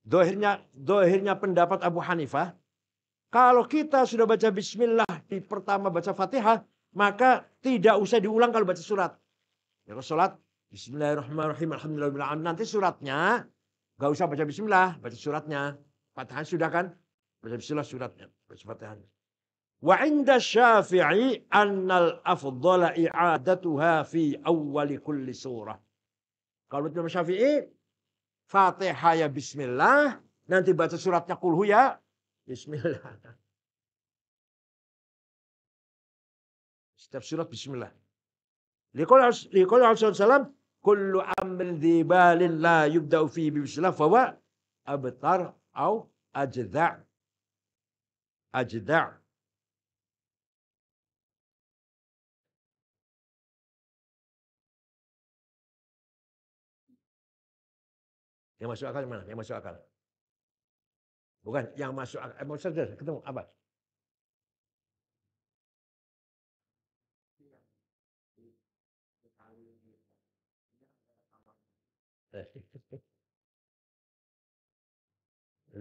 B: Dohirnya, dohirnya pendapat Abu Hanifah. Kalau kita sudah baca bismillah di pertama baca Fatihah, maka tidak usah diulang kalau baca surat. Ya kalau salat bismillahirrahmanirrahim alhamdulillah nanti suratnya Gak usah baca bismillah, baca suratnya. Fatihah sudah kan? Baca bismillah suratnya, baca Fatihah وعند الشافعي ان الافضل اعادتها في اول كل سوره قالوا ابن الشافعي فاتحه يا بسم الله nanti baca suratnya تقول هو يا بسم الله setiap surat بسم الله لقول لقول عليه الصلاه والسلام كل امر ذي بال لا يبدا فيه بسم الله فهو أبطر او أجذع أجذع
A: Yang masuk akal mana? Yang masuk akal. Bukan yang masuk akal. Mau saja ketemu apa?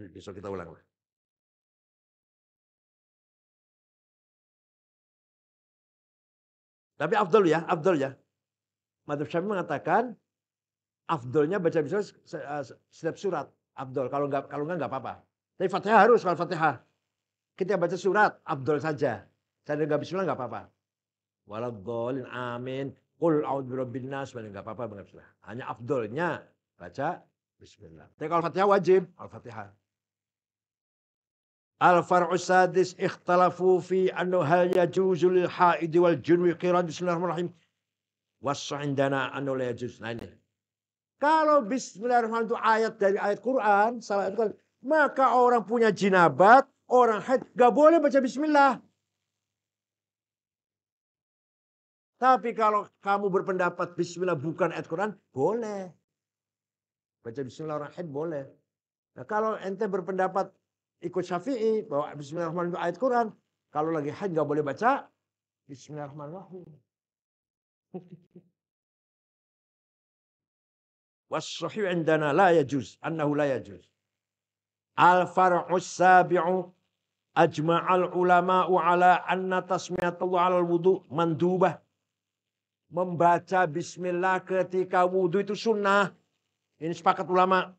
A: Besok kita ulang lah.
B: Tapi Abdul ya, Abdul ya. Madhab Syafi'i mengatakan afdolnya baca bismillah eh, setiap surat afdol kalau nggak kalau nggak nggak apa-apa tapi fatihah harus kalau fatihah kita baca surat afdol saja saya nggak bismillah nggak apa-apa Waladzolin amin Kul a'udzu birabbin nas nggak apa-apa banget bismillah. Hanya afdolnya baca bismillah. Tapi kalau Fatihah wajib, Al-Fatihah. Al-far'u sadis ikhtalafu fi annu hal yajuzu lil haid wal junwi qiran bismillahirrahmanirrahim. Wassu indana annu la yajuz. Nah ini kalau bismillahirrahmanirrahim itu ayat dari ayat Quran, salah itu kan, maka orang punya jinabat, orang haid, gak boleh baca bismillah. Tapi kalau kamu berpendapat bismillah bukan ayat Quran, boleh. Baca bismillah orang haid boleh. Nah, kalau ente berpendapat ikut Syafi'i bahwa bismillahirrahmanirrahim itu ayat Quran, kalau lagi haid gak boleh baca bismillahirrahmanirrahim. Wassahih indana la yajuz. Annahu la yajuz. Al-far'us sabi'u ajma'al ulama'u ala anna tasmiyatullah al wudu mandubah. Membaca bismillah ketika wudu itu sunnah. Ini sepakat ulama.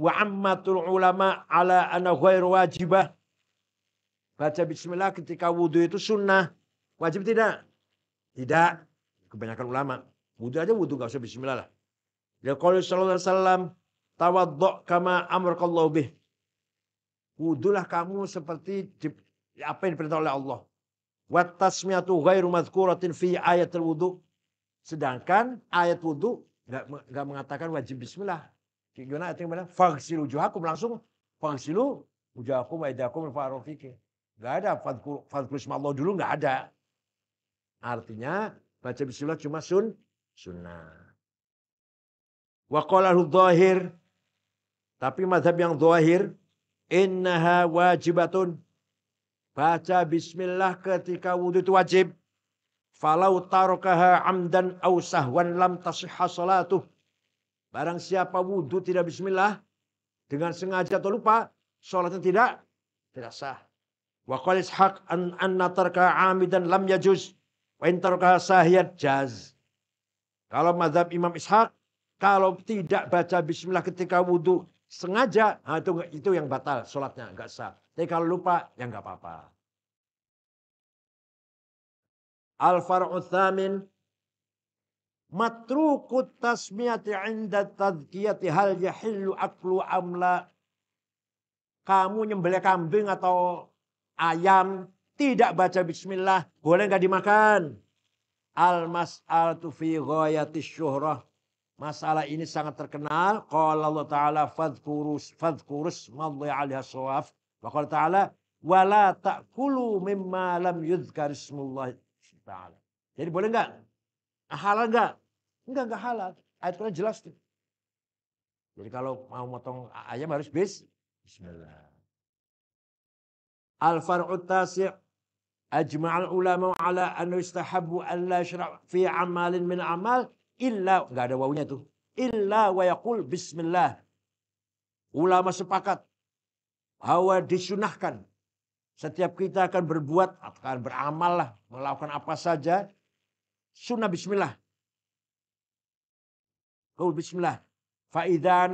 B: Wa ammatul ulama ala anna ghairu wajibah. Baca bismillah ketika wudhu itu sunnah. Wajib tidak? Tidak. Kebanyakan ulama. Wudhu aja wudhu gak usah bismillah lah. Dia kalau sallallahu alaihi wasallam tawaddu' kama kalau bih. Wudulah kamu seperti di, apa yang diperintah oleh Allah. Wa tasmiyatu ghairu madhkuratin fi ayatul wudu. Sedangkan ayat wudu enggak mengatakan wajib bismillah. Gimana yang mana? Fagsilu juhakum langsung fagsilu wujuhakum wa idakum Enggak ada fadkur Allah dulu enggak ada. Artinya baca bismillah cuma sun sunnah. Waqalahu dhahir. Tapi madhab yang dhahir. Innaha wajibatun. Baca bismillah ketika wudhu itu wajib. Falau tarokaha amdan au sahwan lam tasihha salatuh. Barang siapa wudhu tidak bismillah. Dengan sengaja atau lupa. Sholatnya tidak. Tidak sah. Wa qal an anna tarka amidan lam yajuz. Wa in sahiyat jaz. Kalau mazhab Imam ishak kalau tidak baca bismillah ketika wudhu sengaja, nah itu, itu yang batal sholatnya, nggak sah. Tapi kalau lupa, ya nggak apa-apa. Al-Far'u matruku tasmiyati inda tadkiyati hal yahillu aklu amla. Kamu nyembelih kambing atau ayam tidak baca bismillah boleh nggak dimakan? Al tu fi ghayati syuhrah Masalah ini sangat terkenal. Qala Allah Ta'ala fadhkurus fadhkurus madhi alaiha sawaf. Wa qala Ta'ala wala ta'kulu mimma lam yudhkar ismullah Ta'ala. Jadi boleh enggak? Nah, halal enggak? Enggak, enggak halal. Ayat Quran jelas tuh. Jadi kalau mau motong ayam harus bis. Bismillah. Al-far'u tasi' ajma'al ulama ala an yustahabbu an la yashra'u fi amalin min amal illa nggak ada wawunya tuh illa wa yaqul bismillah ulama sepakat bahwa disunahkan setiap kita akan berbuat akan beramal lah melakukan apa saja sunnah bismillah Kau bismillah fa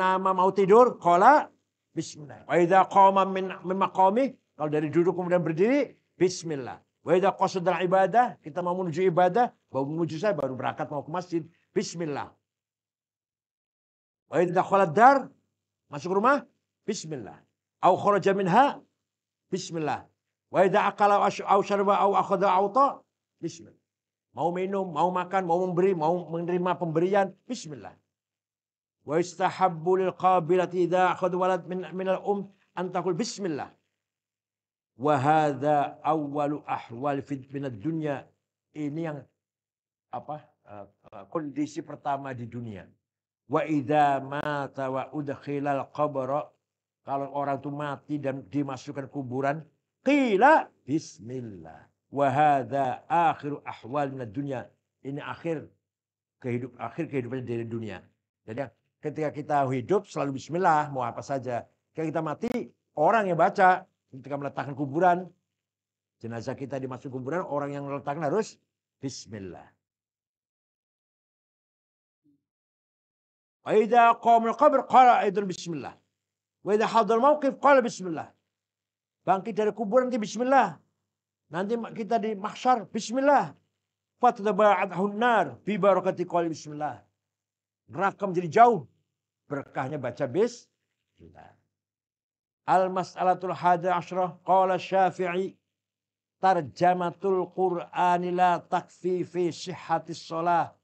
B: nama mau tidur kola bismillah wa idza qama min, min maqami kalau dari duduk kemudian berdiri bismillah wa idza qasada ibadah kita mau menuju ibadah baru menuju saya baru berangkat mau ke masjid Bismillah. Wa idza dar masuk rumah bismillah. Au kharaja minha bismillah. Wa idza au syarba au akhadha auta bismillah. Mau minum, mau makan, mau memberi, mau menerima pemberian bismillah. Wa istahabbu lil qabilati idza akhadha walad min min al um antakul bismillah. Wa hadza awwalu ahwal fid min ad-dunya. Ini yang apa? Eh, apa? Kondisi pertama di dunia. Wa idza mata wa udkhilal qabra kalau orang itu mati dan dimasukkan kuburan, qila bismillah. Wa hadza akhiru ahwalina dunya. Ini akhir kehidup akhir kehidupan dari dunia. Jadi ketika kita hidup selalu bismillah, mau apa saja. Ketika kita mati, orang yang baca ketika meletakkan kuburan, jenazah kita dimasuk kuburan, orang yang meletakkan harus bismillah. وإذا قام القبر قال أيضا بسم الله وإذا حضر موقف قال بسم الله bangkit dari kuburan nanti bismillah nanti kita di mahsyar bismillah fatadaba'at hunnar fi barakati qali bismillah neraka menjadi jauh berkahnya baca bismillah al mas'alatul hada asyrah qala syafi'i tarjamatul qur'ani la takfi fi sihhatis shalah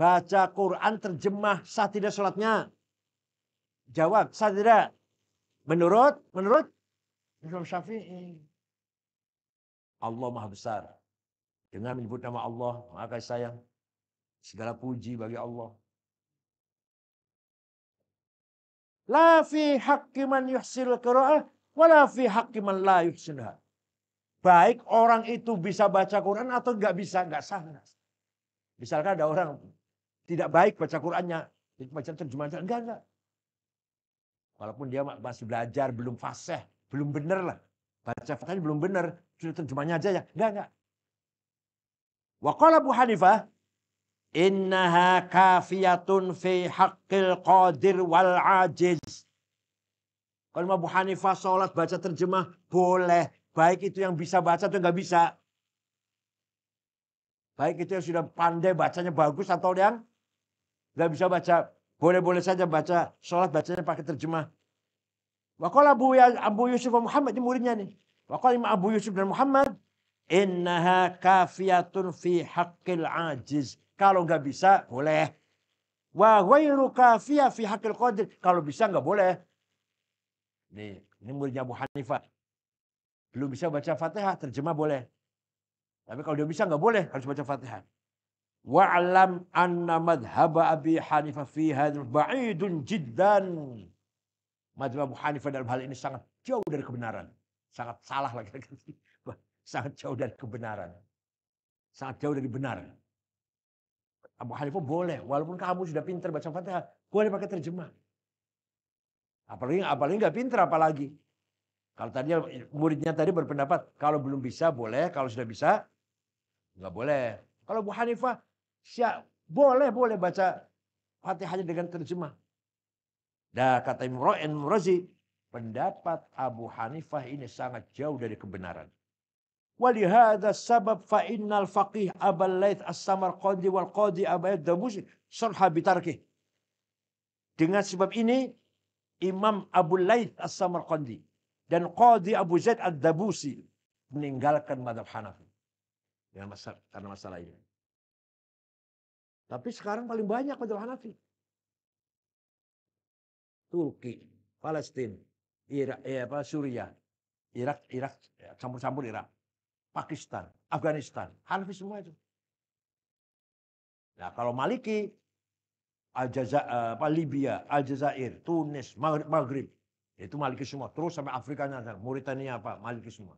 B: Baca Quran terjemah saat tidak sholatnya? Jawab, sah tidak? Menurut, menurut Imam Syafi'i. Allah maha besar. Dengan menyebut nama Allah, maka sayang. Segala puji bagi Allah. La fi haqqi man yuhsil qira'ah wa la fi haqqi man la yuhsinha. Baik orang itu bisa baca Quran atau nggak bisa, nggak sah. Misalkan ada orang tidak baik baca Qurannya. baca terjemahan enggak enggak. Walaupun dia masih belajar, belum fasih, belum benar lah. Baca fatihahnya belum benar, sudah terjemahnya aja ya. Enggak enggak. Wa qala Abu Hanifah, innaha kafiyatun fi haqqil qadir wal ajiz. Kalau Abu Hanifah sholat baca terjemah boleh. Baik itu yang bisa baca atau nggak bisa. Baik itu yang sudah pandai bacanya bagus atau yang tidak bisa baca. Boleh-boleh saja baca sholat bacanya pakai terjemah. Wakola Abu, ya-, Abu Yusuf dan Muhammad ini muridnya nih. Wakola Imam Abu Yusuf dan Muhammad. Innaha kafiyatun fi haqqil ajiz. Kalau nggak bisa, boleh. Wa ghairu kafiyah fi haqqil qadir. Kalau bisa nggak boleh. Nih, ini muridnya Abu Hanifah. Belum bisa baca Fatihah, terjemah boleh. Tapi kalau dia bisa nggak boleh, harus baca Fatihah. Wa'lam anna madhaba Abi Hanifah fi hadil ba'idun jiddan. Madhab Abu Hanifah dalam hal ini sangat jauh dari kebenaran. Sangat salah lagi. sangat jauh dari kebenaran. Sangat jauh dari benar. Abu Hanifah boleh. Walaupun kamu sudah pintar baca fatihah. Boleh pakai terjemah. Apalagi, apalagi nggak pintar apalagi. Kalau tadi muridnya tadi berpendapat kalau belum bisa boleh, kalau sudah bisa nggak boleh. Kalau Abu Hanifah Syah, boleh boleh baca Fatihahnya dengan terjemah. Dah kata Imro'en Razi, pendapat Abu Hanifah ini sangat jauh dari kebenaran. Walihada sabab fa innal faqih abal laith as-samarqandi wal qadi abayad dabusi sarha bitarkih. Dengan sebab ini Imam Abu Laith as-Samarqandi dan Qadi Abu Zaid ad-Dabusi meninggalkan madhab Hanafi. Dengan masalah, karena masalah ini. Tapi sekarang paling banyak adalah Hanafi. Turki, Palestina, Irak, eh, apa, Suriah, Irak, Irak, ya, campur-campur Irak, Pakistan, Afghanistan, Hanafi semua itu. Nah kalau Maliki, Aljaza, eh, apa, Libya, Aljazair, Tunis, Maghrib, itu Maliki semua. Terus sampai Afrika Nazar, Mauritania apa, Maliki semua.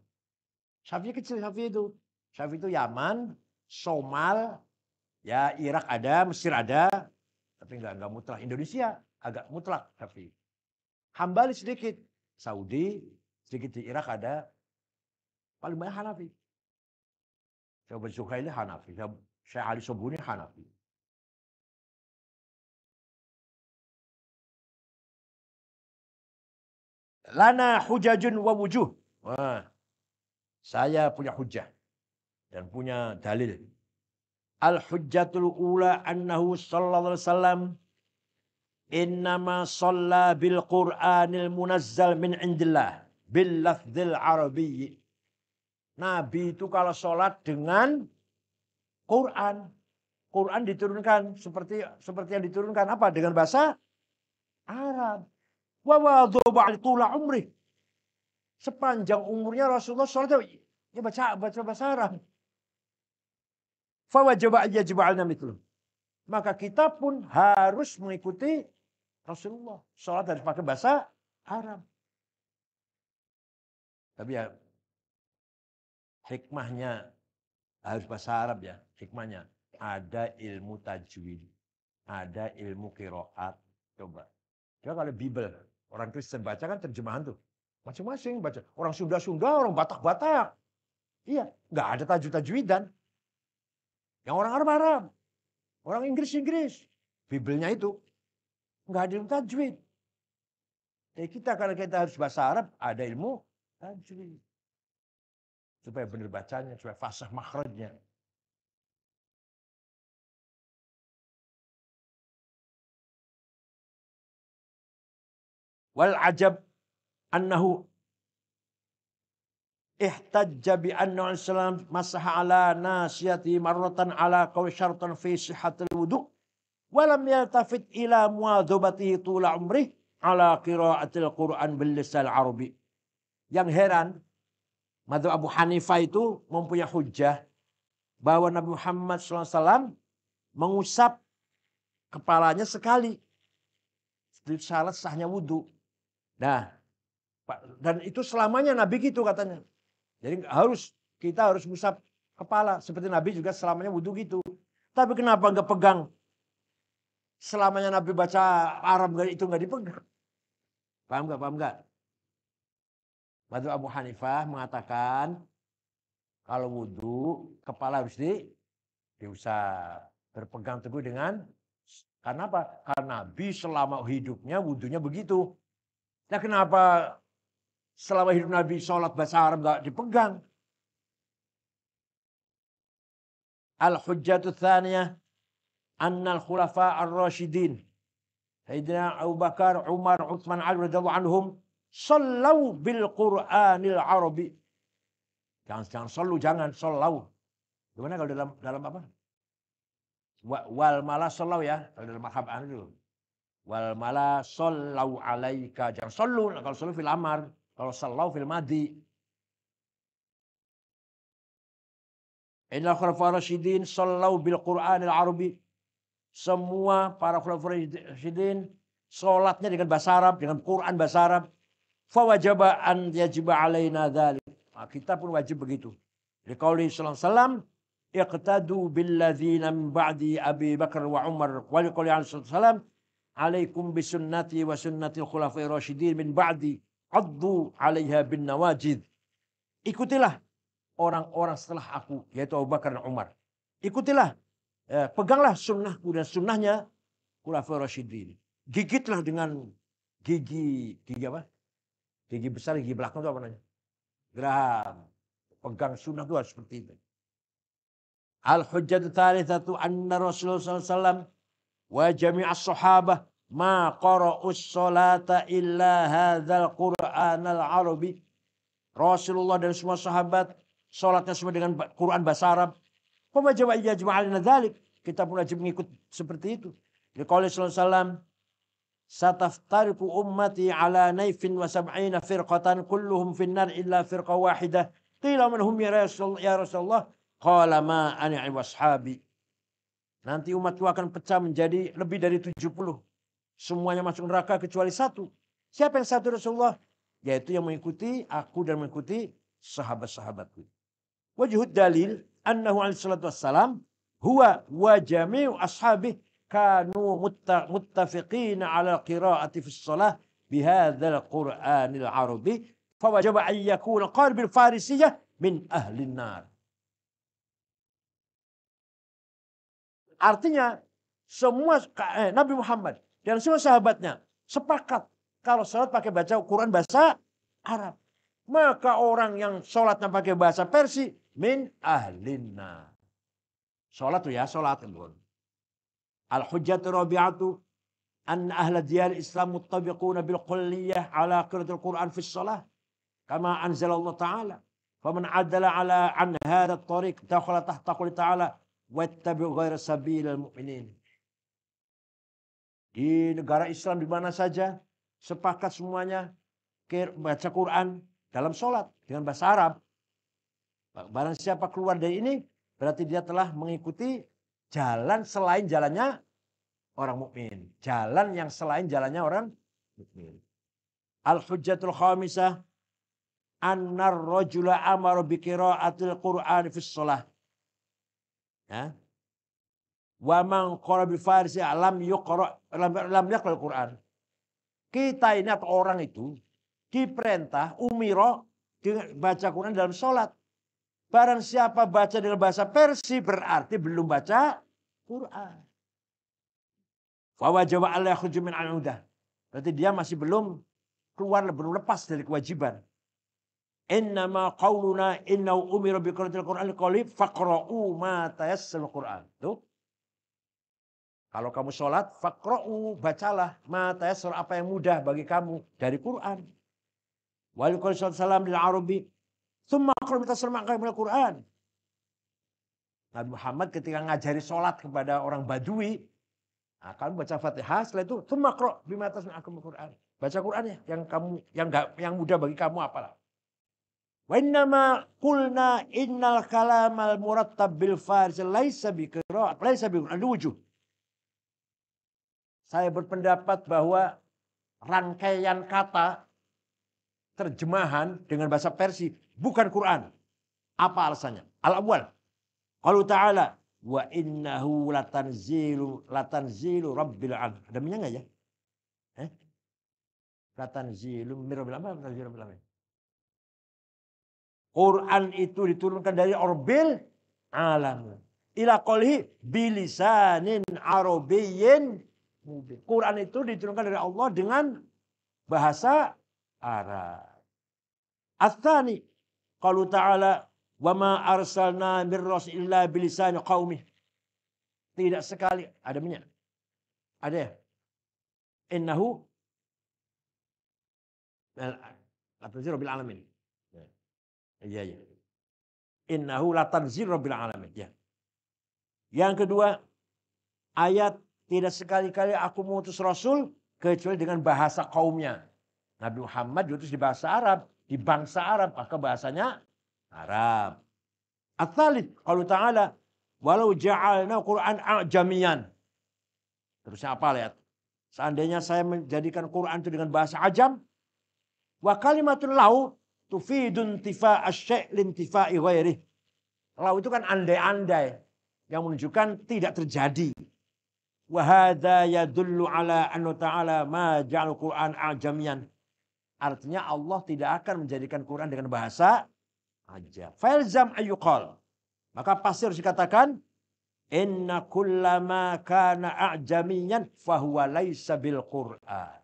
B: Syafi'i kecil Syafi'i itu. Syafi'i itu Yaman, Somal, Ya Irak ada, Mesir ada, tapi nggak nggak mutlak. Indonesia agak mutlak tapi hambali sedikit. Saudi sedikit di Irak ada, paling banyak Hanafi. Saya bersuka ini Hanafi, Saya Ali Sobuni Hanafi. Lana hujajun wa wujuh. Wah, saya punya hujah dan punya dalil Al-hujjatul ula annahu sallallahu alaihi wasallam innama shalla bil Qur'anil munazzal min indillah bil lafdzil Arabi. Nabi itu kalau sholat dengan Quran. Quran diturunkan seperti seperti yang diturunkan apa dengan bahasa Arab. Wa wadhuba tula umri. Sepanjang umurnya Rasulullah sholat ya baca baca bahasa Arab. Fawajaba Maka kita pun harus mengikuti Rasulullah. Sholat harus pakai bahasa Arab. Tapi ya hikmahnya harus bahasa Arab ya. Hikmahnya ada ilmu tajwid, ada ilmu kiroat. Coba. Coba kalau Bible, orang Kristen baca kan terjemahan tuh. Masing-masing baca. Orang Sunda-Sunda, orang Batak-Batak. Iya, nggak ada tajwid-tajwidan. Yang orang Arab Arab, orang Inggris Inggris, Bibelnya itu nggak ada ilmu tajwid. Jadi eh, kita kalau kita harus bahasa Arab ada ilmu tajwid supaya benar
A: bacanya, supaya fasah makhrajnya. Wal ajab
B: annahu ihtajja bi anna sallam masaha ala nasiyati marratan ala qaw syartan fi sihhatil wudu lam yaltafit ila muadzabati tul umrih ala qiraatil Qur'an bil lisan Arabi. Yang heran Madu Abu Hanifah itu mempunyai hujah bahwa Nabi Muhammad SAW mengusap kepalanya sekali. setiap salah sahnya wudu. Nah, dan itu selamanya Nabi gitu katanya. Jadi harus kita harus ngusap kepala. Seperti Nabi juga selamanya wudhu gitu. Tapi kenapa nggak pegang? Selamanya Nabi baca Arab itu nggak dipegang. Paham nggak? Paham nggak? Batu Abu Hanifah mengatakan kalau wudhu kepala harus di diusap berpegang teguh dengan karena apa? Karena Nabi selama hidupnya wudhunya begitu. Nah kenapa selama hidup Nabi sholat bahasa Arab tidak dipegang. Al-hujjatu thaniyah al khulafa ar-rashidin Sayyidina Abu Bakar, Umar, Utsman, Ali radhiyallahu anhum sallu bil Qur'anil Arabi. Jangan jangan sallu, jangan sallu. Gimana kalau dalam dalam apa? Wal mala sallu ya, kalau dalam mazhab anu. Wal mala sallu alaika. Jangan sallu kalau sallu fil amar. Kalau sallau fil madi. Inna khulafa rasyidin sallau bil al Arabi. Semua para khulafa rasyidin sholatnya dengan bahasa Arab, dengan Quran bahasa Arab. Fawajaba an yajiba alaina dzalik. Nah, kita pun wajib begitu. Di qauli sallallahu alaihi wasallam iqtadu billadzina min ba'di Abi Bakar wa Umar wa li qouli alaihi wasallam alaikum bisunnati wa sunnatil khulafa'ir rasyidin min ba'di Addu alaiha bin nawajid. Ikutilah orang-orang setelah aku, yaitu Abu Bakar dan Umar. Ikutilah, eh, peganglah sunnahku dan sunnahnya Khulafaur Rasyidin. Gigitlah dengan gigi, gigi apa? Gigi besar, gigi belakang itu apa namanya? Geram. Pegang sunnah itu harus seperti itu. Al-Hujjatu Tharithatu Anna Rasulullah Sallallahu wasallam wa jami'as sahabah ma qara'us salata illa hadzal qur'anal arabi. Rasulullah dan semua sahabat salatnya semua dengan Quran bahasa Arab. jawab jawa'iya jama'alina dzalik. Kita pun wajib mengikut seperti itu. Dikali sallallahu salam sataftariku ummati ala naifin wa sab'ina firqatan kulluhum finnar illa firqa wahidah. Qila man ya Rasulullah, ya Rasulullah. Qala ma ana washabi. Nanti umatku akan pecah menjadi lebih dari 70 Semuanya masuk neraka kecuali satu. Siapa yang satu Rasulullah? Yaitu yang mengikuti aku dan mengikuti sahabat-sahabatku. Wajhud dalil annahu alaihi salatu wassalam huwa wa jami'u ashabih kanu muttafiqina ala qira'ati fi shalah hadzal qur'anil arabi فوجب أن qarib قارب farisiyah min ahli nar. Artinya semua eh, Nabi Muhammad dan semua sahabatnya sepakat kalau sholat pakai baca Quran bahasa Arab. Maka orang yang sholatnya pakai bahasa Persi, min ahlina. Sholat tuh ya, sholat. Al-hujjatu rabi'atu an ahla diyal Islam muttabiquna bil kulliyah ala kiratul Quran fi sholat kama anzal Allah taala faman adala ala an hadha at-tariq dakhala tahta qouli taala ghaira sabi'il al mu'minin di negara Islam di mana saja sepakat semuanya baca Quran dalam sholat dengan bahasa Arab. Barang siapa keluar dari ini berarti dia telah mengikuti jalan selain jalannya orang mukmin, jalan yang selain jalannya orang mukmin. Al-hujjatul khamisa annar rajula amara bi qira'atil Qur'an fi shalah. Ya. Wa man qara bi farsi alam yuqra lam yaqra Al-Qur'an. Kita ini atau orang itu diperintah umiro baca Quran dalam sholat. Barang siapa baca dengan bahasa Persi berarti belum baca Quran. Fawa jawa Allah min al Berarti dia masih belum keluar, belum lepas dari kewajiban. Innama qawluna innau umiru bi qiratil Quran qalib faqra'u ma tayassal Quran. Tuh. Kalau kamu sholat, fakro'u, bacalah. Mata yasur apa yang mudah bagi kamu dari Quran. Walikul salam lil Arabi. Thumma akrami tasur minal Quran. Nabi Muhammad ketika ngajari sholat kepada orang Badui, nah, kamu baca Fatihah, setelah itu thumma makro bima tasur Quran. Baca Quran ya, yang kamu yang gak, yang mudah bagi kamu apalah. Wa innama qulna innal kalamal Murat bil farz laisa bi qira'at laisa bi wujuh. Saya berpendapat bahwa rangkaian kata terjemahan dengan bahasa Persia bukan Quran. Apa alasannya? Al-awwal. Kalau ta'ala wa innahu latanzilu latanzilu rabbil alam. Ada minyak gak ya? Eh? Latanzilu mirabbil alam. Latanzilu rabbil alam. Quran itu diturunkan dari orbil alam. Ila kolhi bilisanin arobiyin Quran itu diturunkan dari Allah dengan bahasa Arab. Astani kalau ta'ala wa ma arsalna min rasulillah bilisan qaumi. Tidak sekali ada minyak. Ada ya? Innahu nah, latanzir rabbil alamin. Ya. Iya, iya. Innahu latanzir rabbil alamin. Ya. Yang kedua, ayat tidak sekali-kali aku mengutus Rasul kecuali dengan bahasa kaumnya. Nabi Muhammad diutus di bahasa Arab, di bangsa Arab, maka bahasanya Arab. Athalid, kalau Ta'ala, walau ja'alna Qur'an ajamian. Terusnya apa lihat? Seandainya saya menjadikan Quran itu dengan bahasa ajam, wa kalimatul lau tufidun tifa asy' tifa ghairih. Lau itu kan andai-andai yang menunjukkan tidak terjadi wahada ya yadullu ala anu ta'ala ma ja'al Qur'an ajamian. Artinya Allah tidak akan menjadikan Quran dengan bahasa aja. Falzam ayukal, Maka pasti harus dikatakan inna kullama kana ajamian fahuwa laisa bil Qur'an.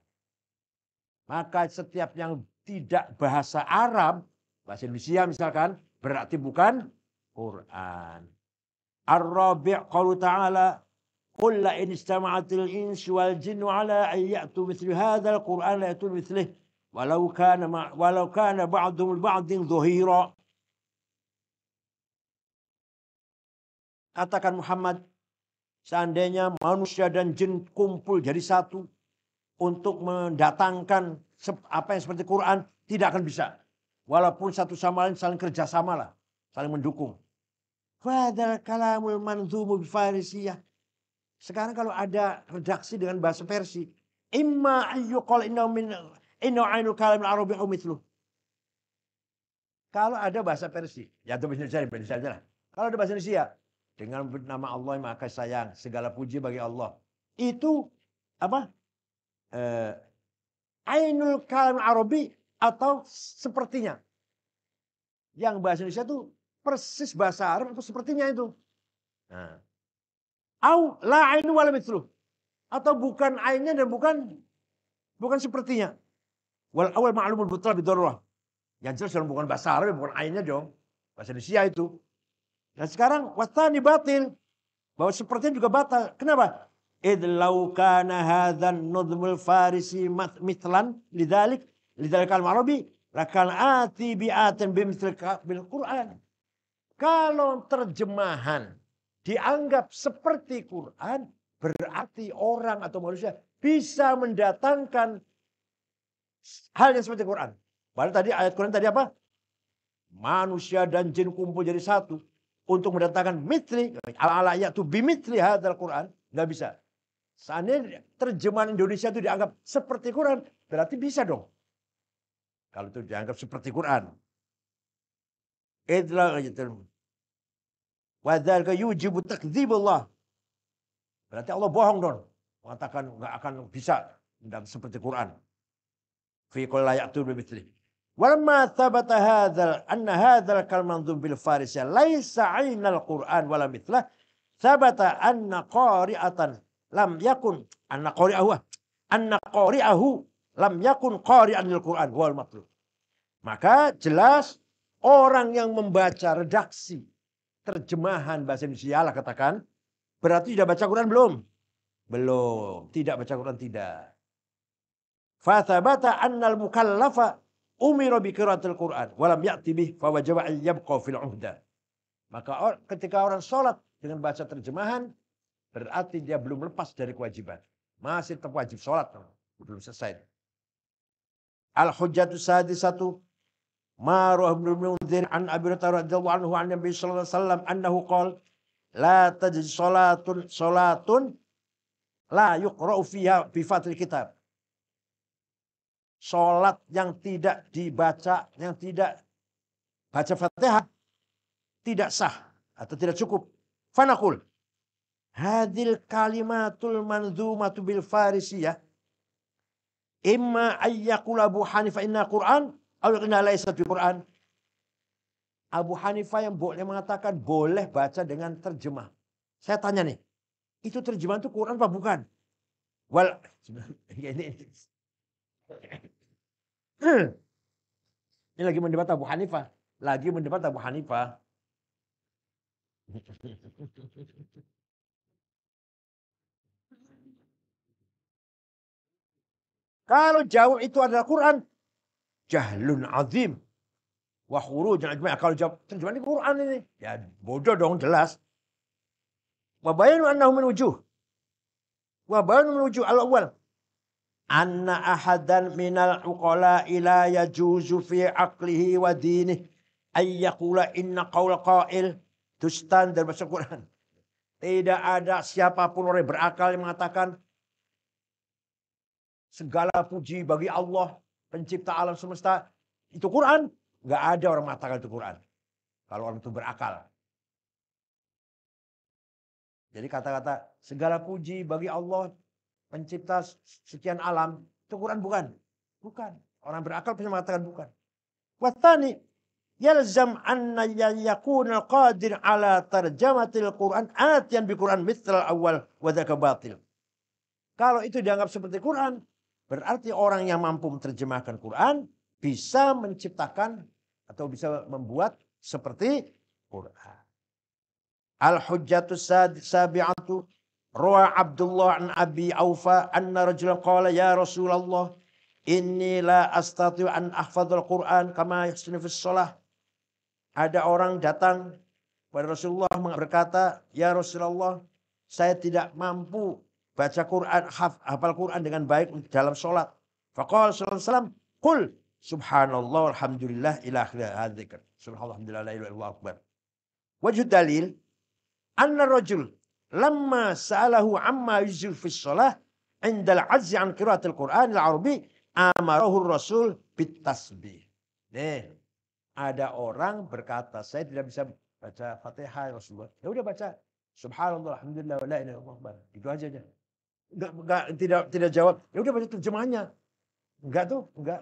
B: Maka setiap yang tidak bahasa Arab, bahasa Indonesia misalkan, berarti bukan Quran. Ar-Rabi' qalu ta'ala قل إن اجتمعت الإنس والجن على أن يأتوا مثل هذا القرآن لا يأتون مثله ولو كان مع ولو كان بعضهم البعض ظهيرا Katakan Muhammad, seandainya manusia dan jin kumpul jadi satu untuk mendatangkan apa yang seperti Quran, tidak akan bisa. Walaupun satu sama lain saling kerjasama lah, saling mendukung. Fadal kalamul manzumu bifarisiyah. Sekarang kalau ada redaksi dengan bahasa Persi, imma ayyuqal inna min inna ainul kalam al-arabi mithluh. Kalau ada bahasa Persi, ya itu bahasa Indonesia, bahasa Indonesia. Kalau ada bahasa Indonesia, dengan nama Allah yang Maha Sayang, segala puji bagi Allah. Itu apa? Eh, ainul kalam Arabi atau sepertinya. Yang bahasa Indonesia itu persis bahasa Arab atau sepertinya itu. Nah, Au la ainu wala mitluh. Atau bukan ainnya dan bukan bukan sepertinya. Wal awal ma'lumul butal bidarurah. Yang jelas dalam bukan bahasa Arab, bukan ainnya dong. Bahasa Indonesia itu. dan sekarang watani batil. Bahwa sepertinya juga batal. Kenapa? Id lau kana hadzan nudmul farisi mitlan lidzalik lidzalik al-marabi lakal ati bi'atan bimithli bil Qur'an. Kalau terjemahan dianggap seperti Quran, berarti orang atau manusia bisa mendatangkan hal yang seperti Quran. Padahal tadi ayat Quran tadi apa? Manusia dan jin kumpul jadi satu untuk mendatangkan mitri ala ya tuh bimitri hadal Quran nggak bisa. Seandainya terjemahan Indonesia itu dianggap seperti Quran, berarti bisa dong. Kalau itu dianggap seperti Quran. Itulah Wadzalika yujibu Allah Berarti Allah bohong dong. Mengatakan nggak akan bisa dan seperti Quran. Fi qul la ya'tu bimithli. Walamma thabata hadzal anna hadzal kalmanzum bil farisi laisa 'ainal Qur'an wala mithlah thabata anna qari'atan lam yakun anna qari'ahu anna qari'ahu lam yakun qari'an lil Qur'an wal matlub. Maka jelas orang yang membaca redaksi terjemahan bahasa Indonesia lah katakan. Berarti sudah baca Quran belum? Belum. Tidak baca Quran tidak. Fathabata annal mukallafa umira bi qiraatil Quran walam ya'ti bih fawajawa wajaba yabqa fil uhda. Maka ketika orang sholat dengan baca terjemahan berarti dia belum lepas dari kewajiban. Masih tetap wajib sholat. Belum selesai. Al-Hujjatu Sadi satu. ما رواه ابن المنذر عن أبي هريرة رضي الله عنه عن النبي صلى الله عليه وسلم أنه قال لا تجد صلاة صلاة لا يقرأ فيها بفتح الكتاب Sholat yang tidak dibaca, yang tidak baca fatihah, tidak sah atau tidak cukup. Fanakul. Hadil kalimatul manzumatu bil farisiyah. Imma ayyakul Abu Hanifah inna Qur'an ada kena laisa di Quran. Abu Hanifah yang boleh mengatakan boleh baca dengan terjemah. Saya tanya nih, itu terjemah itu Quran apa bukan? Wal ini ini lagi mendebat Abu Hanifah, lagi mendebat Abu Hanifah. Kalau jauh itu adalah Quran, jahlun azim wa khuruj ajma' Kalau jawab terjemah ini Quran ini, ya bodoh dong jelas. Wa bayan annahu min wujuh. Wa bayan min wujuh al awal Anna ahadan al uqala ila yajuzu fi aqlihi wa ay ayyakula inna qaul qail tustan dari bahasa Quran. Tidak ada siapapun orang yang berakal yang mengatakan segala puji bagi Allah pencipta alam semesta itu Quran. Nggak ada orang mengatakan itu Quran. Kalau orang itu berakal. Jadi kata-kata segala puji bagi Allah pencipta sekian alam. Itu Quran bukan? Bukan. Orang berakal pasti mengatakan bukan. Wathani yalzam anna yakuna qadir ala tarjamatil Quran atian bi Quran mitral awal wa batil. Kalau itu dianggap seperti Quran, Berarti orang yang mampu menerjemahkan Quran bisa menciptakan atau bisa membuat seperti Quran. Al-hujjatus sabi'atu Ru'a Abdullah an Abi Aufa anna rajulan qala ya Rasulullah inni la astati an ahfadzal Quran kama yahsunu fis shalah. Ada orang datang kepada Rasulullah berkata, "Ya Rasulullah, saya tidak mampu baca Quran, haf, hafal Quran dengan baik dalam sholat. Faqal salam kul subhanallah alhamdulillah ilah hadzikr. Subhanallah alhamdulillah ilah ilaha akbar. Wajh dalil anna rajul lama sa'alahu amma yuzil fi shalah عند العجز عن Quran al arabi amarahu rasul tasbih. Nih, ada orang berkata, saya tidak bisa baca Fatihah ya Rasulullah. Ya udah baca. Subhanallah, alhamdulillah, la ilaha illallah. Itu aja aja nggak nggak tidak tidak jawab ya udah baca terjemahannya nggak tuh nggak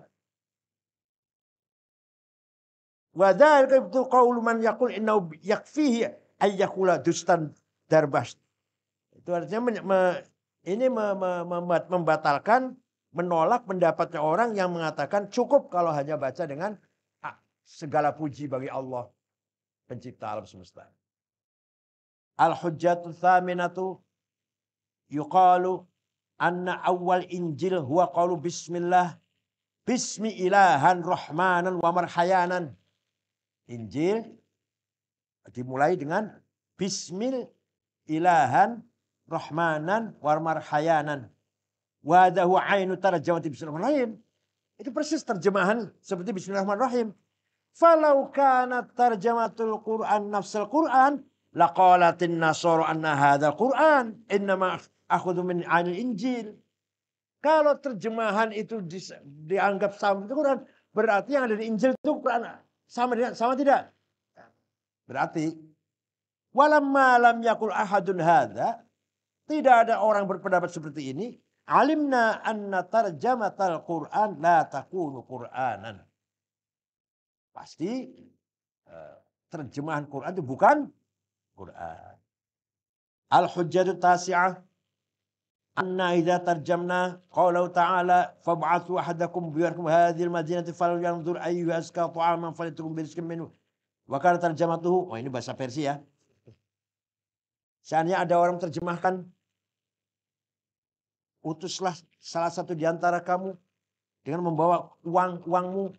B: Wadhalika itu qaulu man yaqul innahu yakfihi ay yaqula dustan darbas. Itu artinya men, me, ini me, me, membatalkan menolak pendapatnya orang yang mengatakan cukup kalau hanya baca dengan ah, segala puji bagi Allah pencipta alam semesta. Al hujjatu tsaminatu yuqalu anna awal injil huwa qalu bismillah bismi ilahan rahmanan wa marhayanan injil dimulai dengan bismil ilahan rahmanan wa marhayanan dahu ainu tarjamati bismillahirrahmanirrahim itu persis terjemahan seperti bismillahirrahmanirrahim falau kana tarjamatul quran nafsul quran laqalatin nasor anna hadzal Qur'an innama akhudhu min anil Injil. Kalau terjemahan itu di, dianggap sama itu Quran, berarti yang ada di Injil itu Quran sama dengan sama tidak? Berarti walam malam yakul ahadun hadza tidak ada orang berpendapat seperti ini alimna anna tarjamatal Quran la takunu Quranan. Pasti eh, terjemahan Quran itu bukan Quran. Al-hujjatu tasi'ah anna idza tarjamna qawlau ta'ala fab'athu ahadakum biyarkum al madinati falyanzur ayyu aska ta'aman bi rizqin minhu wa kana tarjamatuhu oh ini bahasa Persia ya. seandainya ada orang terjemahkan utuslah salah satu di antara kamu dengan membawa uang uangmu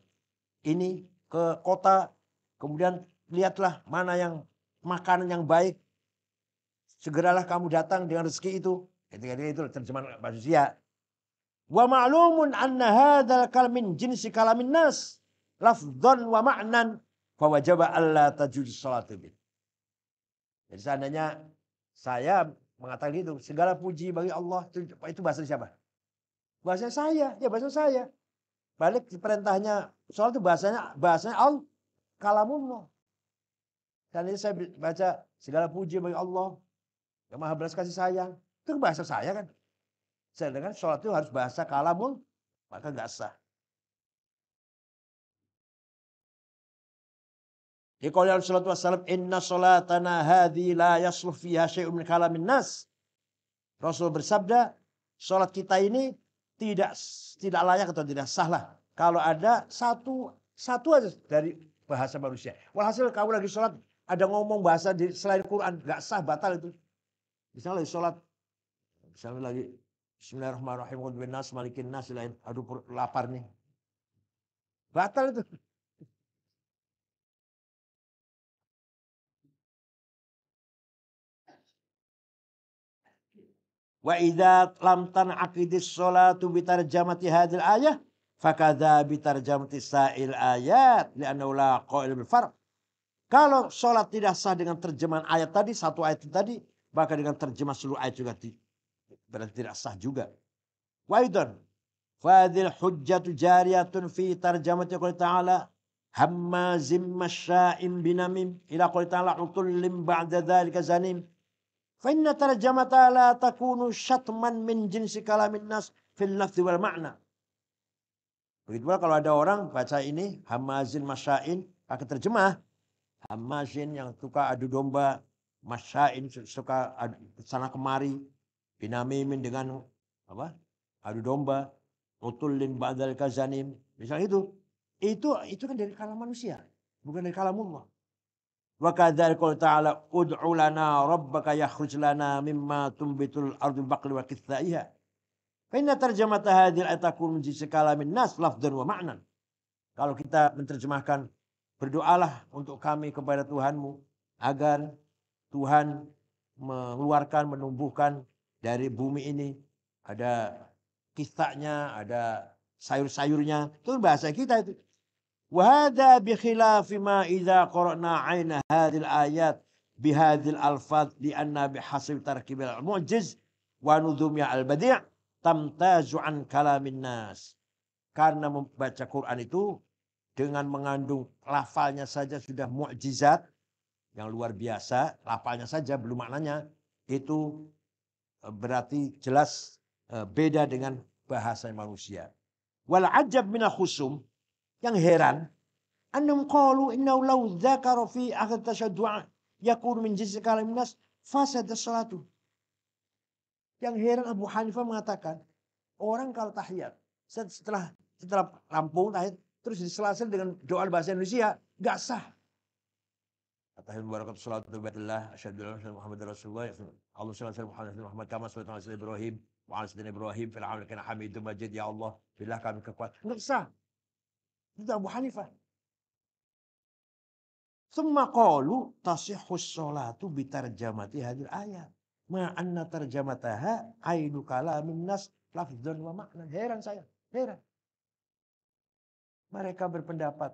B: ini ke kota kemudian lihatlah mana yang makanan yang baik. Segeralah kamu datang dengan rezeki itu. Ketika dia itu terjemahan manusia. Ya. Wa ma'lumun anna hadzal kalmin jinsi kalamin nas lafdhan wa ma'nan fa wajaba alla tajud salatu bin. Jadi seandainya saya mengatakan gitu, segala puji bagi Allah itu, itu bahasa siapa? Bahasa saya, ya bahasa saya. Balik perintahnya, soal itu bahasanya bahasanya Allah kalamullah. Kali ini saya baca segala puji bagi Allah yang maha belas kasih sayang. Itu kan bahasa saya kan. Saya dengar sholat itu harus bahasa kalamul, maka nggak sah. Iqala alaihi sholat wassalam, inna sholatana hadhi la yasluh fiha syai'un min kalamin nas. Rasul bersabda, sholat kita ini tidak tidak layak atau tidak sah lah. Kalau ada satu satu aja dari bahasa manusia. Walhasil kamu lagi sholat ada ngomong bahasa di selain Quran nggak sah batal itu. Misalnya lagi sholat, misalnya lagi Bismillahirrahmanirrahim, bin nas, malikin nas, lain aduh lapar nih. Batal itu. Wa idza lam tanaqidis sholatu bi tarjamati hadil ayah fakadza bi tarjamati sa'il ayat li la qail bil farq kalau sholat tidak sah dengan terjemahan ayat tadi, satu ayat tadi, maka dengan terjemah seluruh ayat juga berarti tidak sah juga. Waidon, fadil hujjatu jariyatun fi tarjamati qul ta'ala hammazim masya'in binamim ila qul ta'ala utullim ba'da dhalika zanim. Fa inna tarjamata la takunu syatman min jinsi kalamin nas fil lafzi wal ma'na. Begitu kalau ada orang baca ini hamazin masya'in akan terjemah Hamazin yang suka adu domba, ini suka adu, sana kemari, binamimin dengan apa? Adu domba, utulin ba'dal kazanim, misal itu. Itu itu kan dari kalam manusia, bukan dari allah. Wa kadzal qul ta'ala ud'u lana rabbaka yakhruj mimma tumbitul ardu baqli wa kithaiha. Fa inna tarjamata hadhil ayatakun min nas lafdan wa ma'nan. Kalau kita menerjemahkan Berdoalah untuk kami kepada Tuhanmu agar Tuhan mengeluarkan, menumbuhkan dari bumi ini. Ada kisahnya, ada sayur-sayurnya. Itu bahasa kita itu. Wahada bikhilafi ma idza korona 'aina hadil ayat bihadhil alfad li anna bihasib tarkibil mu'jiz wa nudhumya al badi' tamtazu an kalamin nas. Karena membaca Quran itu dengan mengandung lafalnya saja sudah mukjizat yang luar biasa, lafalnya saja belum maknanya itu eh, berarti jelas eh, beda dengan bahasa manusia. Wal ajab min khusum yang heran anum qalu innahu law dzakara fi akhir tasyaddu'a yakun min jinsi kalam nas fasad salatu. Yang heran Abu Hanifah mengatakan orang kalau tahiyat setelah setelah rampung tahiyat terus diselesaikan dengan doa bahasa Indonesia, nggak sah. Atahil barakat salatu ibadillah asyhadu an la ilaha Muhammad rasulullah Allah sallallahu alaihi Muhammad Muhammad kama sallallahu alaihi Ibrahim wa ala sayyidina Ibrahim fil alamin kana hamidum majid ya Allah billah kami kekuat enggak sah itu Abu Hanifah Thumma qalu tasihus sholatu bitarjamati hadir ayat. Ma'anna tarjamataha ainu kalamin nas lafzan wa makna. Heran saya, heran. Mereka berpendapat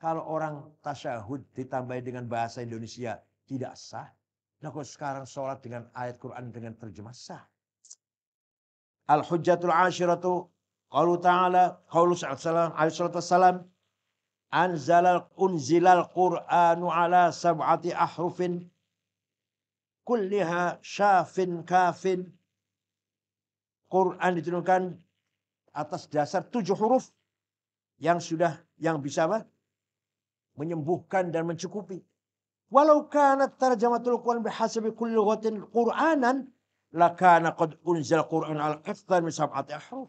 B: kalau orang tasyahud ditambah dengan bahasa Indonesia tidak sah. Nah kok sekarang sholat dengan ayat Quran dengan terjemah sah. Al-Hujjatul Ashiratu Qalu Ta'ala Qalu Sallallahu Alaihi Wasallam Anzalal unzilal Qur'anu ala sab'ati ahrufin kulliha syafin kafin Quran diturunkan atas dasar tujuh huruf yang sudah yang bisa apa? menyembuhkan dan mencukupi. Walau kana tarjamatul Quran bihasabi kulli ghatin Qur'anan lakana qad unzal Qur'an al akthar min sab'ati ahruf.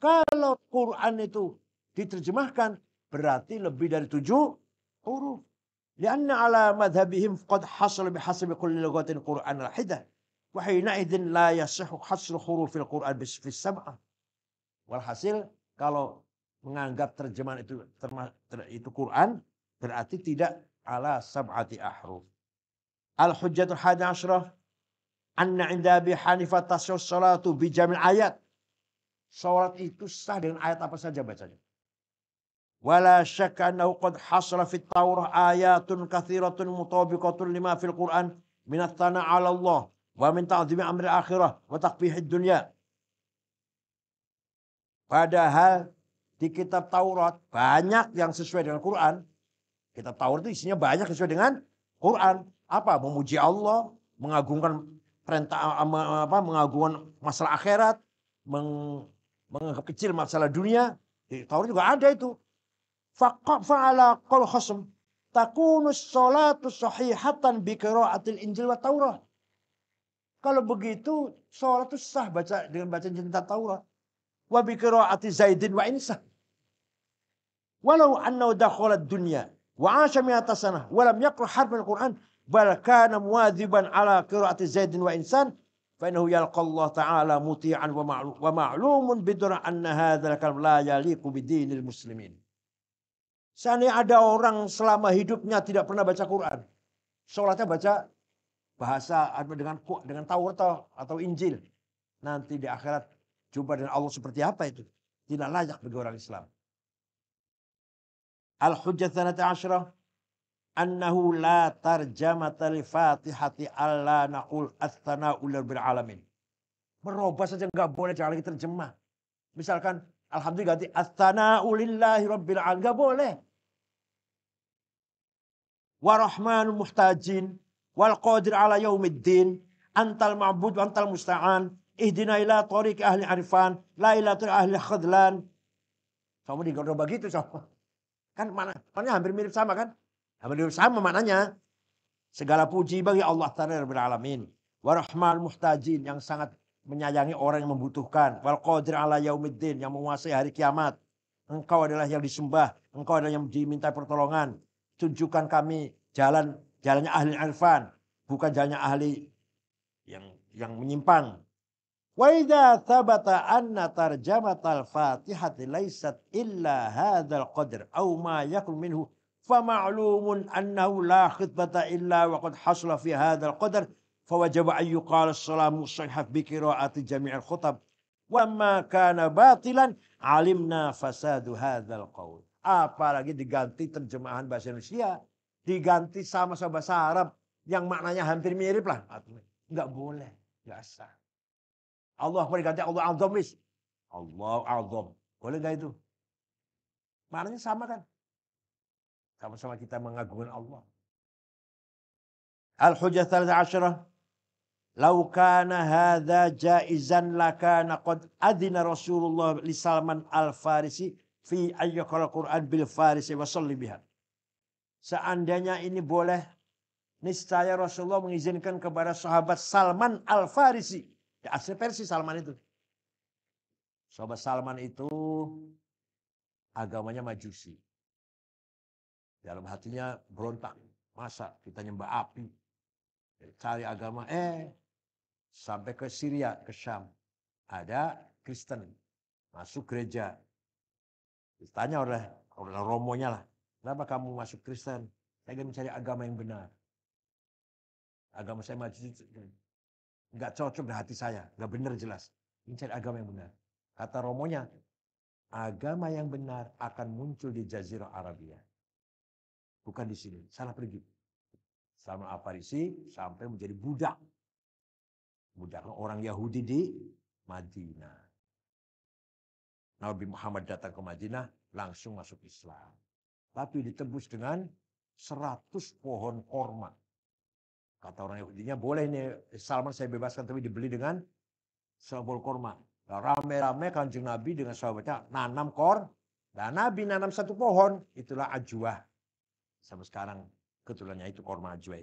B: Kalau Quran itu diterjemahkan berarti lebih dari tujuh huruf. Lianna ala madhabihim qad hasal bihasabi kulli lughatin Qur'an al hidah. Wa idin la yasihu hasru hurufil Qur'an bis sab'ah. Walhasil kalau menganggap terjemahan itu itu Quran berarti tidak ala sab'ati ahruf. Al-hujjatul hadi asyrah anna inda bi Hanifah tasyus salatu bi jamil ayat. Salat itu sah dengan ayat apa saja bacanya. Wala syakka annahu qad hasala fit Taurah ayatun katsiratun mutabiqatun lima fil Quran min at-tana 'ala Allah wa min ta'zimi amri akhirah wa taqbihid dunya. Padahal di kitab Taurat banyak yang sesuai dengan Quran. Kitab Taurat itu isinya banyak sesuai dengan Quran. Apa? Memuji Allah, mengagungkan perintah eh, apa mengagungkan masalah akhirat, meng, menganggap kecil masalah dunia. Di Taurat juga ada itu. Faqaf fa'ala qol khasm takunus sholatu sahihatan bi Injil wa Taurat. Kalau begitu sholat itu sah baca dengan bacaan cinta Taurat. Wa bi ati Zaidin wa insah walau annahu dakhala dunya wa 'asha mi'ata sanah wa lam yaqra harfan al-Qur'an bal kana muwadziban ala qira'ati Zaidin wa insan فإنه يلقى الله تعالى مطيعا ومعلوم بدر أن هذا الكلام لا يليق بدين المسلمين Seandainya ada orang selama hidupnya tidak pernah baca Quran. Sholatnya baca bahasa dengan dengan Taurat atau Injil. Nanti di akhirat jumpa dengan Allah seperti apa itu. Tidak layak bagi orang Islam. Al-Hujjah Thanata Ashrah annahu la tarjamata li fatihati alla naqul asthana'ul bil alamin. Merubah saja nggak boleh jangan lagi terjemah. Misalkan alhamdulillah ganti astana ulillahi rabbil alamin enggak boleh. Warahmanul muhtajin wal qadir ala yaumiddin antal ma'bud wa antal musta'an ihdina ila tariq ahli arifan la ila tariq ahli khadlan. Kamu digodoh gitu sama. Kan mana, Mana hampir mirip sama kan? Hampir mirip sama maknanya. Segala puji bagi Allah Ta'ala beralamin. Warahmal muhtajin yang sangat menyayangi orang yang membutuhkan. Wal qadir ala yaumiddin yang menguasai hari kiamat. Engkau adalah yang disembah. Engkau adalah yang diminta pertolongan. Tunjukkan kami jalan jalannya ahli arfan. Bukan jalannya ahli yang yang menyimpang. Wa idza anna tarjamat al fatihati laysat illa hadha al qadr au ma yakun minhu fa ma'lumun la khitbata illa wa qad hasla fi hadha al qadr fa في هذا القدر فوجب أن bi السلام jami' al khutab wa ma kana batilan alimna fasadu hadha al qawl Apalagi diganti terjemahan bahasa Indonesia, diganti sama sama bahasa Arab yang maknanya hampir mirip lah. Enggak boleh, enggak sah. Allah berkata Allah azamis. Allah azam. Boleh gak itu? Maknanya sama kan? Sama-sama kita mengagungkan Allah. Al-Hujjah Thalata Asyarah. Lau kana hadha jaizan lakana qad adina Rasulullah li Salman al-Farisi fi ayyakal Qur'an bil Farisi wa salli biha. Seandainya ini boleh, niscaya Rasulullah mengizinkan kepada sahabat Salman al-Farisi versi Salman itu. Sobat Salman itu agamanya majusi. Dalam hatinya berontak. Masa kita nyembah api. Cari agama. Eh, sampai ke Syria, ke Syam. Ada Kristen. Masuk gereja. Ditanya oleh, oleh romonya lah. Kenapa kamu masuk Kristen? Saya ingin mencari agama yang benar. Agama saya majusi nggak cocok dengan hati saya, nggak benar jelas. Ini cari agama yang benar. Kata Romonya, agama yang benar akan muncul di Jazirah Arabia. Bukan di sini, salah pergi. sama aparisi sampai menjadi budak. Budak orang Yahudi di Madinah. Nabi Muhammad datang ke Madinah, langsung masuk Islam. Tapi ditebus dengan 100 pohon korma. Kata orang Yahudinya, boleh nih Salman saya bebaskan tapi dibeli dengan sebuah korma. Rame-rame kanjeng Nabi dengan sahabatnya nanam kor. Dan Nabi nanam satu pohon. Itulah ajwa. Sampai sekarang ketulannya itu korma ajwa.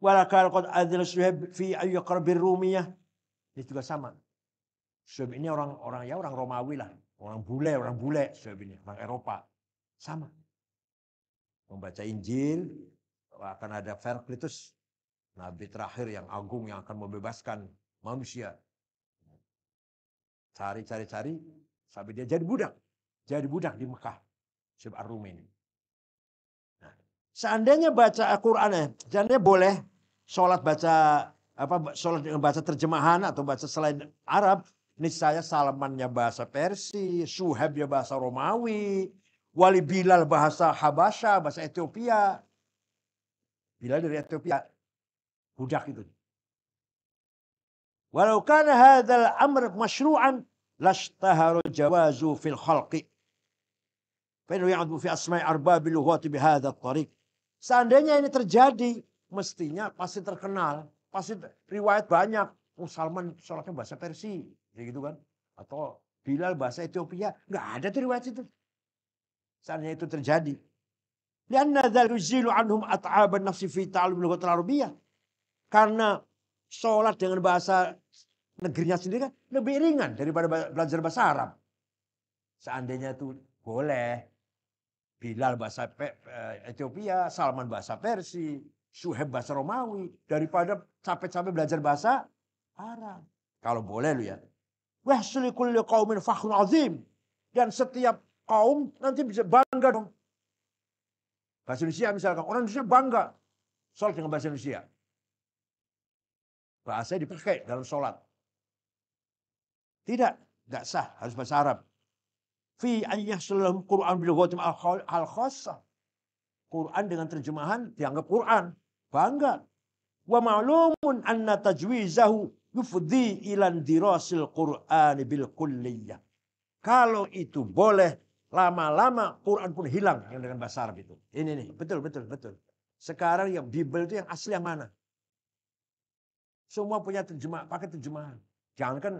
B: Walakal adil Suhaib fi Ini juga sama. Suhaib ini orang orang ya orang Romawi lah. Orang bule, orang bule Suhaib ini. Orang Eropa. Sama membaca Injil, akan ada Verklitus, nabi terakhir yang agung yang akan membebaskan manusia. Cari, cari, cari, sampai dia jadi budak. Jadi budak di Mekah, sebab Ar-Rum ini. Nah, seandainya baca Al-Quran, eh, seandainya boleh sholat baca apa sholat dengan bahasa terjemahan atau baca selain Arab, niscaya salamannya bahasa Persia, Suhabnya bahasa Romawi, Wali Bilal bahasa Habasya, bahasa Ethiopia. Bilal dari Ethiopia. Budak itu. Walau kana hadzal amr masyru'an lashtaharu jawazu fil khalqi. Fa'innahu ya'udu fi asma'i arbabil lughati bihadha tariq. Seandainya ini terjadi, mestinya pasti terkenal, pasti riwayat banyak. Oh, Salman sholatnya bahasa Persia, gitu kan? Atau Bilal bahasa Ethiopia, nggak ada tuh riwayat itu. Seandainya itu terjadi. Lianna anhum at'aban nafsi fi ta'allum Karena sholat dengan bahasa negerinya sendiri kan lebih ringan daripada belajar bahasa Arab. Seandainya itu boleh. Bilal bahasa eh, Ethiopia, Salman bahasa Persi, Suheb bahasa Romawi. Daripada capek-capek belajar bahasa Arab. Kalau boleh lu ya. fakhun azim. Dan setiap kaum nanti bisa bangga dong. Bahasa Indonesia misalkan. Orang Indonesia bangga. Sholat dengan bahasa Indonesia. Bahasa dipakai dalam sholat. Tidak. Tidak sah. Harus bahasa Arab. Fi ayyah salam Quran bil al Quran dengan terjemahan dianggap Quran. Bangga. Wa ma'lumun anna tajwizahu yufdi ilan dirasil Quran bil kulliyah. Kalau itu boleh, Lama-lama Quran pun hilang yang dengan bahasa Arab itu. Ini nih, betul, betul, betul. Sekarang yang Bible itu yang asli yang mana? Semua punya terjemah, pakai terjemahan. jangan kan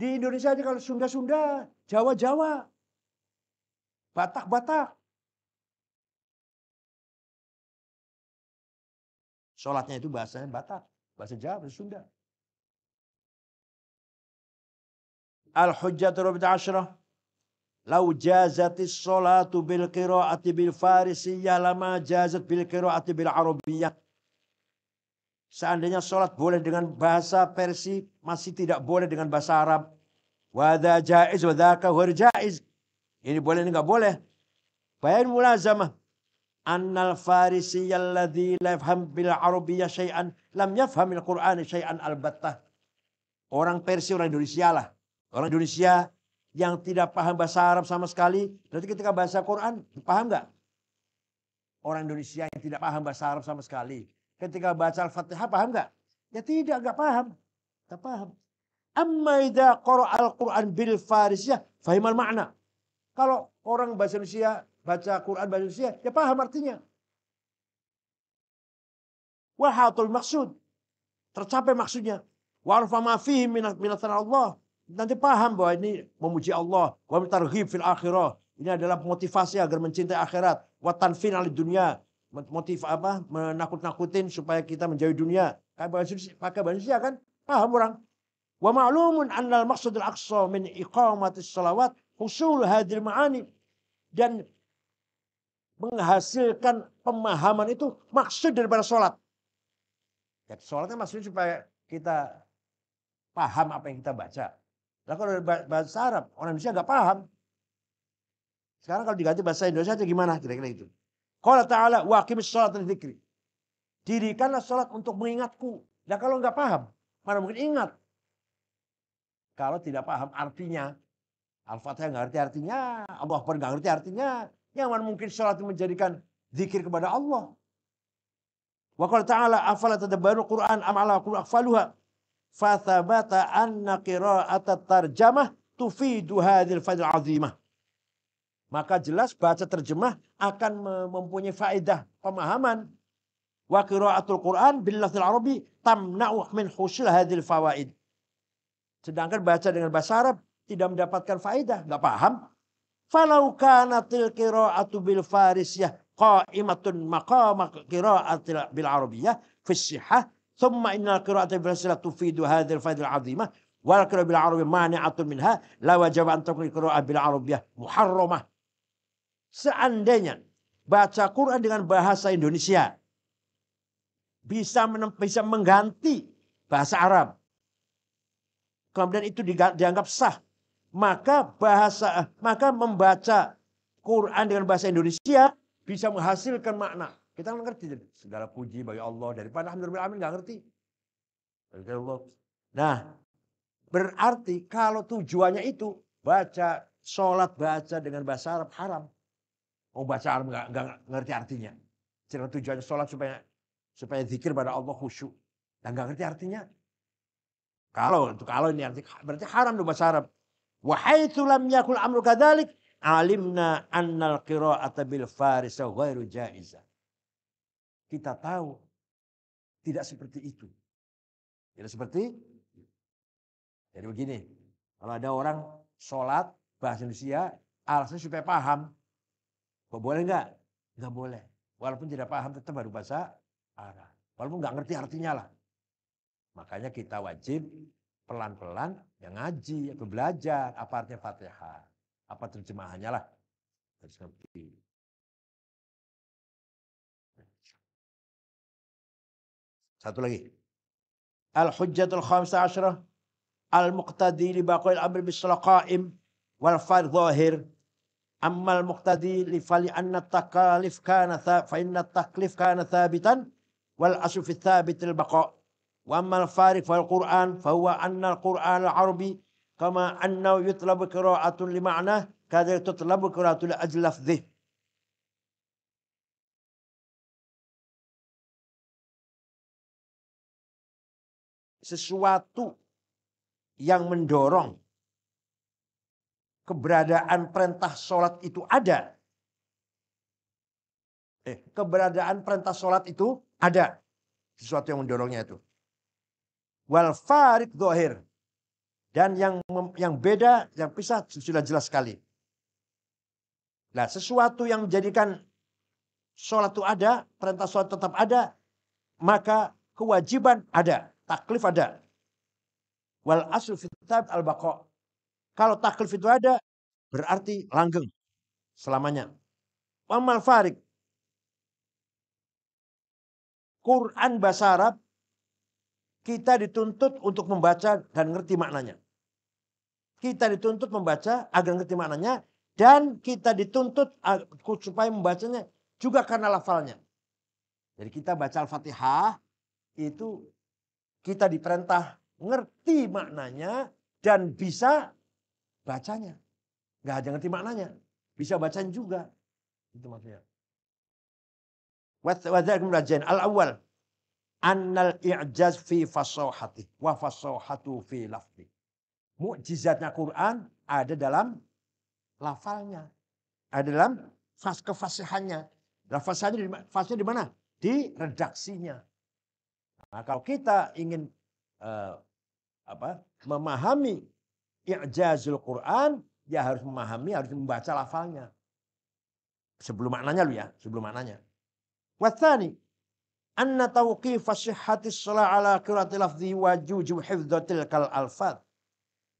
B: di Indonesia aja kalau Sunda-Sunda, Jawa-Jawa, Batak-Batak.
A: Sholatnya itu bahasanya Batak, bahasa Jawa, bahasa Sunda.
B: Al-Hujjatul Rabi'ah Lau jazatis sholatu bil qiraati bil farisiyah lama jazat bil qiraati bil arabiyah. Seandainya sholat boleh dengan bahasa Persi, masih tidak boleh dengan bahasa Arab. Wada jaiz, wada kahur jaiz. Ini boleh, ini nggak boleh. Bayan mulazamah. Annal al ladhi la yafham bil arabiyah syai'an. Lam yafhamil qur'ani al albattah. Orang Persia, orang Indonesia lah. Orang Indonesia yang tidak paham bahasa Arab sama sekali, berarti ketika baca Quran, paham nggak? Orang Indonesia yang tidak paham bahasa Arab sama sekali, ketika baca Al-Fatihah paham nggak? Ya tidak, nggak paham. Nggak paham. Amma idha al-Quran bil farisiyah, al makna. Kalau orang bahasa Indonesia, baca Quran bahasa Indonesia, ya paham artinya. Wahatul maksud. Tercapai maksudnya. Wa'arfa ma fihi minat Allah nanti paham bahwa ini memuji Allah, wa targhib fil akhirah. Ini adalah motivasi agar mencintai akhirat, wa tanfin al dunia, motif apa? menakut-nakutin supaya kita menjauhi dunia. Kayak bahasa pakai bahasa ya kan paham orang. Wa ma'lumun annal al aqsa min iqamatis salawat husul hadir ma'ani dan menghasilkan pemahaman itu maksud daripada sholat. Ya, sholatnya maksudnya supaya kita paham apa yang kita baca. Lah kalau bahasa Arab, orang Indonesia nggak paham. Sekarang kalau diganti bahasa Indonesia itu gimana kira-kira itu? Kalau ta'ala wa sholat sholata dzikir, Dirikanlah sholat untuk mengingatku. Nah kalau nggak paham, mana mungkin ingat? Kalau tidak paham artinya, Al-Fatihah nggak ngerti artinya, Allah pun nggak ngerti artinya, yang mana mungkin sholat menjadikan zikir kepada Allah. Wa kalau ta'ala afala baru Qur'an Amala ala Fathabata anna terjemah tarjamah tufidu hadil fadil azimah. Maka jelas baca terjemah akan mempunyai faedah pemahaman. Wa qira'atul Qur'an bil arabi tamna'u min husil hadil fawaid. Sedangkan baca dengan bahasa Arab tidak mendapatkan faedah, nggak paham. Falau kanatil qira'atu bil farisiyah qa'imatun maqama qira'atil bil Arabiah fi sihah ثم إن القراءة bil تفيد tufidu الفائدة fadil والقراءة بالعربية مانعة منها لا وجب minha la القراءة بالعربية محرمة qira'ah Seandainya baca Quran dengan bahasa Indonesia bisa bisa mengganti bahasa Arab. Kemudian itu dianggap sah. Maka bahasa maka membaca Quran dengan bahasa Indonesia bisa menghasilkan makna kita nggak ngerti. Segala puji bagi Allah daripada alhamdulillah amin nggak ngerti. Nah, berarti kalau tujuannya itu baca sholat baca dengan bahasa Arab haram. Oh baca Arab nggak ngerti artinya. Cuma tujuannya sholat supaya supaya zikir pada Allah khusyuk. Dan nah, nggak ngerti artinya. Kalau untuk kalau ini arti berarti haram dong bahasa Arab. Wahai tulam yakul amru kadalik alimna annal qira'ata bil farisa ghairu jaizah. Kita tahu tidak seperti itu. Tidak seperti jadi begini, kalau ada orang sholat bahasa Indonesia, alasan supaya paham, kok boleh nggak? Nggak boleh. Walaupun tidak paham tetap baru bahasa Arab. Walaupun nggak ngerti artinya lah. Makanya kita wajib pelan-pelan yang ngaji, atau ya belajar apa artinya Fatihah, apa terjemahannya lah. Harus ngerti. Satu lagi. Al-hujjatul khamsa asyara Al-muqtadi li baqil amr bis qa'im. Wal fard zahir. amma al muqtadi li fali anna takalif kana fa inna taklif kana thabitan. Wal thabit al baqa. Wa amma ammal farik al Qur'an. fa huwa anna al-Qur'an al-Arabi. Kama anna yutlab kira'atun li ma'na Kadar tutlab kira'atun li ajlafdih.
A: sesuatu
B: yang mendorong keberadaan perintah sholat itu ada. Eh, keberadaan perintah sholat itu ada. Sesuatu yang mendorongnya itu. Wal farik dohir. Dan yang yang beda, yang pisah sudah jelas sekali. Nah, sesuatu yang menjadikan sholat itu ada, perintah sholat tetap ada, maka kewajiban ada. Taklif ada. Wal asul fitab al bako. Kalau taklif itu ada, berarti langgeng selamanya. Wamal farik. Quran bahasa Arab kita dituntut untuk membaca dan ngerti maknanya. Kita dituntut membaca agar ngerti maknanya dan kita dituntut supaya membacanya juga karena lafalnya. Jadi kita baca Al-Fatihah itu kita diperintah ngerti maknanya dan bisa bacanya. Gak hanya ngerti maknanya, bisa bacanya juga. Itu maksudnya. Wadzakum rajin Al-awwal. Annal i'jaz fi fasohati Wa fasohatu fi lafdi. Mukjizatnya Quran ada dalam lafalnya. Ada dalam fas kefasihannya. Fasihnya di mana? Di redaksinya. Nah, kalau kita ingin uh, apa, memahami i'jazul Quran, ya harus memahami, harus membaca lafalnya. Sebelum maknanya lu ya, sebelum maknanya. Wathani, anna tawqif sihhati shalah ala qiraati lafzi wa juju hifdzatil kal alfad.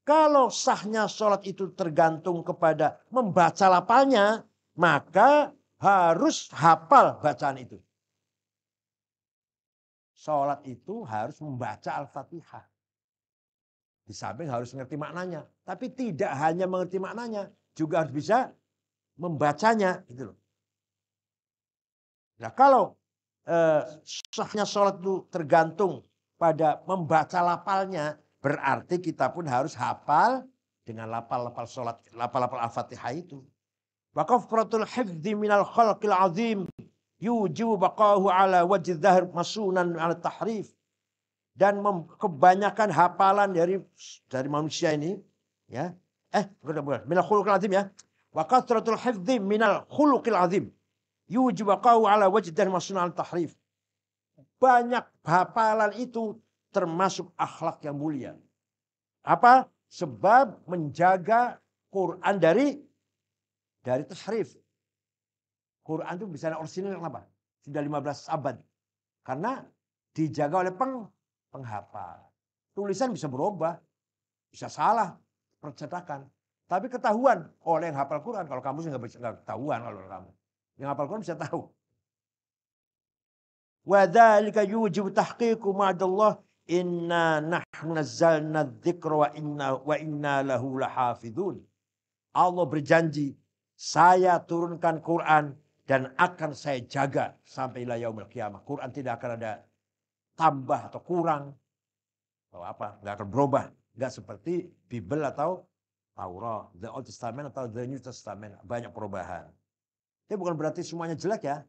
B: Kalau sahnya sholat itu tergantung kepada membaca lapalnya, maka harus hafal bacaan itu sholat itu harus membaca Al-Fatihah. Di samping harus mengerti maknanya. Tapi tidak hanya mengerti maknanya, juga harus bisa membacanya. Gitu loh. Nah kalau eh, sahnya sholat itu tergantung pada membaca lapalnya, berarti kita pun harus hafal dengan lapal-lapal sholat, lapal-lapal Al-Fatihah itu. Wakaf kafratul hifdi minal khalqil azim yujibu baqahu ala wajid dhahir masunan ala tahrif dan kebanyakan hafalan dari dari manusia ini ya eh bukan bukan minal khuluqil azim ya wa kathratul al minal khuluqil azim yujibu baqahu ala wajid dhahir masunan ala tahrif banyak hafalan itu termasuk akhlak yang mulia apa sebab menjaga Quran dari dari tahrif Quran itu bisa orisinal kenapa? Sudah 15 abad. Karena dijaga oleh peng, penghafal. Tulisan bisa berubah, bisa salah percetakan. Tapi ketahuan oleh yang hafal Quran. Kalau kamu sih nggak bisa ketahuan kalau kamu. Yang hafal Quran bisa tahu. Wadhalika yujibu tahqiqu ma'adallah inna nahnu nazzalna dzikra wa inna wa inna lahu lahafidun. Allah berjanji, saya turunkan Quran dan akan saya jaga sampai yaumil kiamat. Quran tidak akan ada tambah atau kurang atau apa, nggak akan berubah. Nggak seperti Bible atau Taurat, The Old Testament atau The New Testament, banyak perubahan. Itu bukan berarti semuanya jelek ya.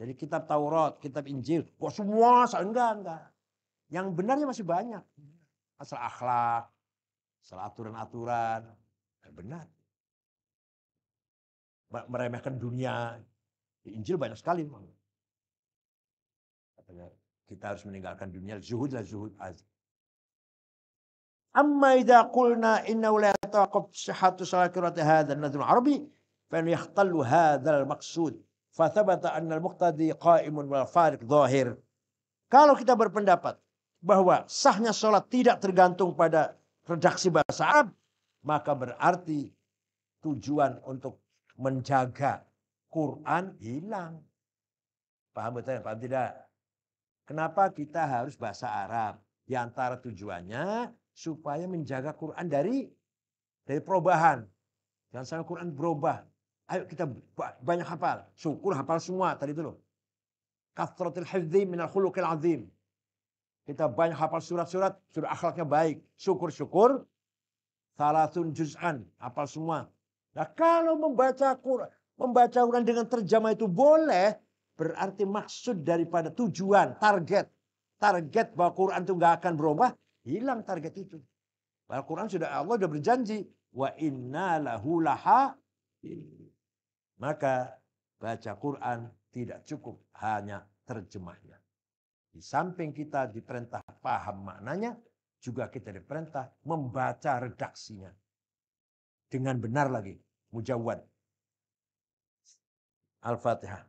B: Jadi kitab Taurat, kitab Injil, kok semua enggak enggak. Yang benarnya masih banyak. Asal akhlak, asal aturan-aturan, benar meremehkan dunia di Injil banyak sekali. Katanya, kita harus meninggalkan dunia. Zuhud lah zuhud az. Amma idha qulna inna wala taqab sihatu salakirati hadha nadhul arabi. Fan yakhtallu hadha al-maksud. Fathabata anna al-muqtadi qaimun wal farik zahir. Kalau kita berpendapat bahwa sahnya sholat tidak tergantung pada redaksi bahasa Arab, maka berarti tujuan untuk menjaga Quran hilang. Paham betul? Ya, paham tidak? Kenapa kita harus bahasa Arab? Di antara tujuannya supaya menjaga Quran dari dari perubahan. Jangan sampai Quran berubah. Ayo kita banyak hafal. Syukur hafal semua tadi itu loh. Kathratil hifzi minal khuluqil azim. Kita banyak hafal surat-surat, surat akhlaknya baik. Syukur-syukur. Salatun juz'an. Hafal semua. Nah kalau membaca Quran, membaca Quran dengan terjemah itu boleh, berarti maksud daripada tujuan, target. Target bahwa Quran itu nggak akan berubah, hilang target itu. Bahwa Quran sudah Allah sudah berjanji, wa inna lahu laha. Maka baca Quran tidak cukup hanya terjemahnya. Di samping kita diperintah paham maknanya, juga kita diperintah membaca redaksinya. Dengan benar lagi, mujawad. Al-Fatihah.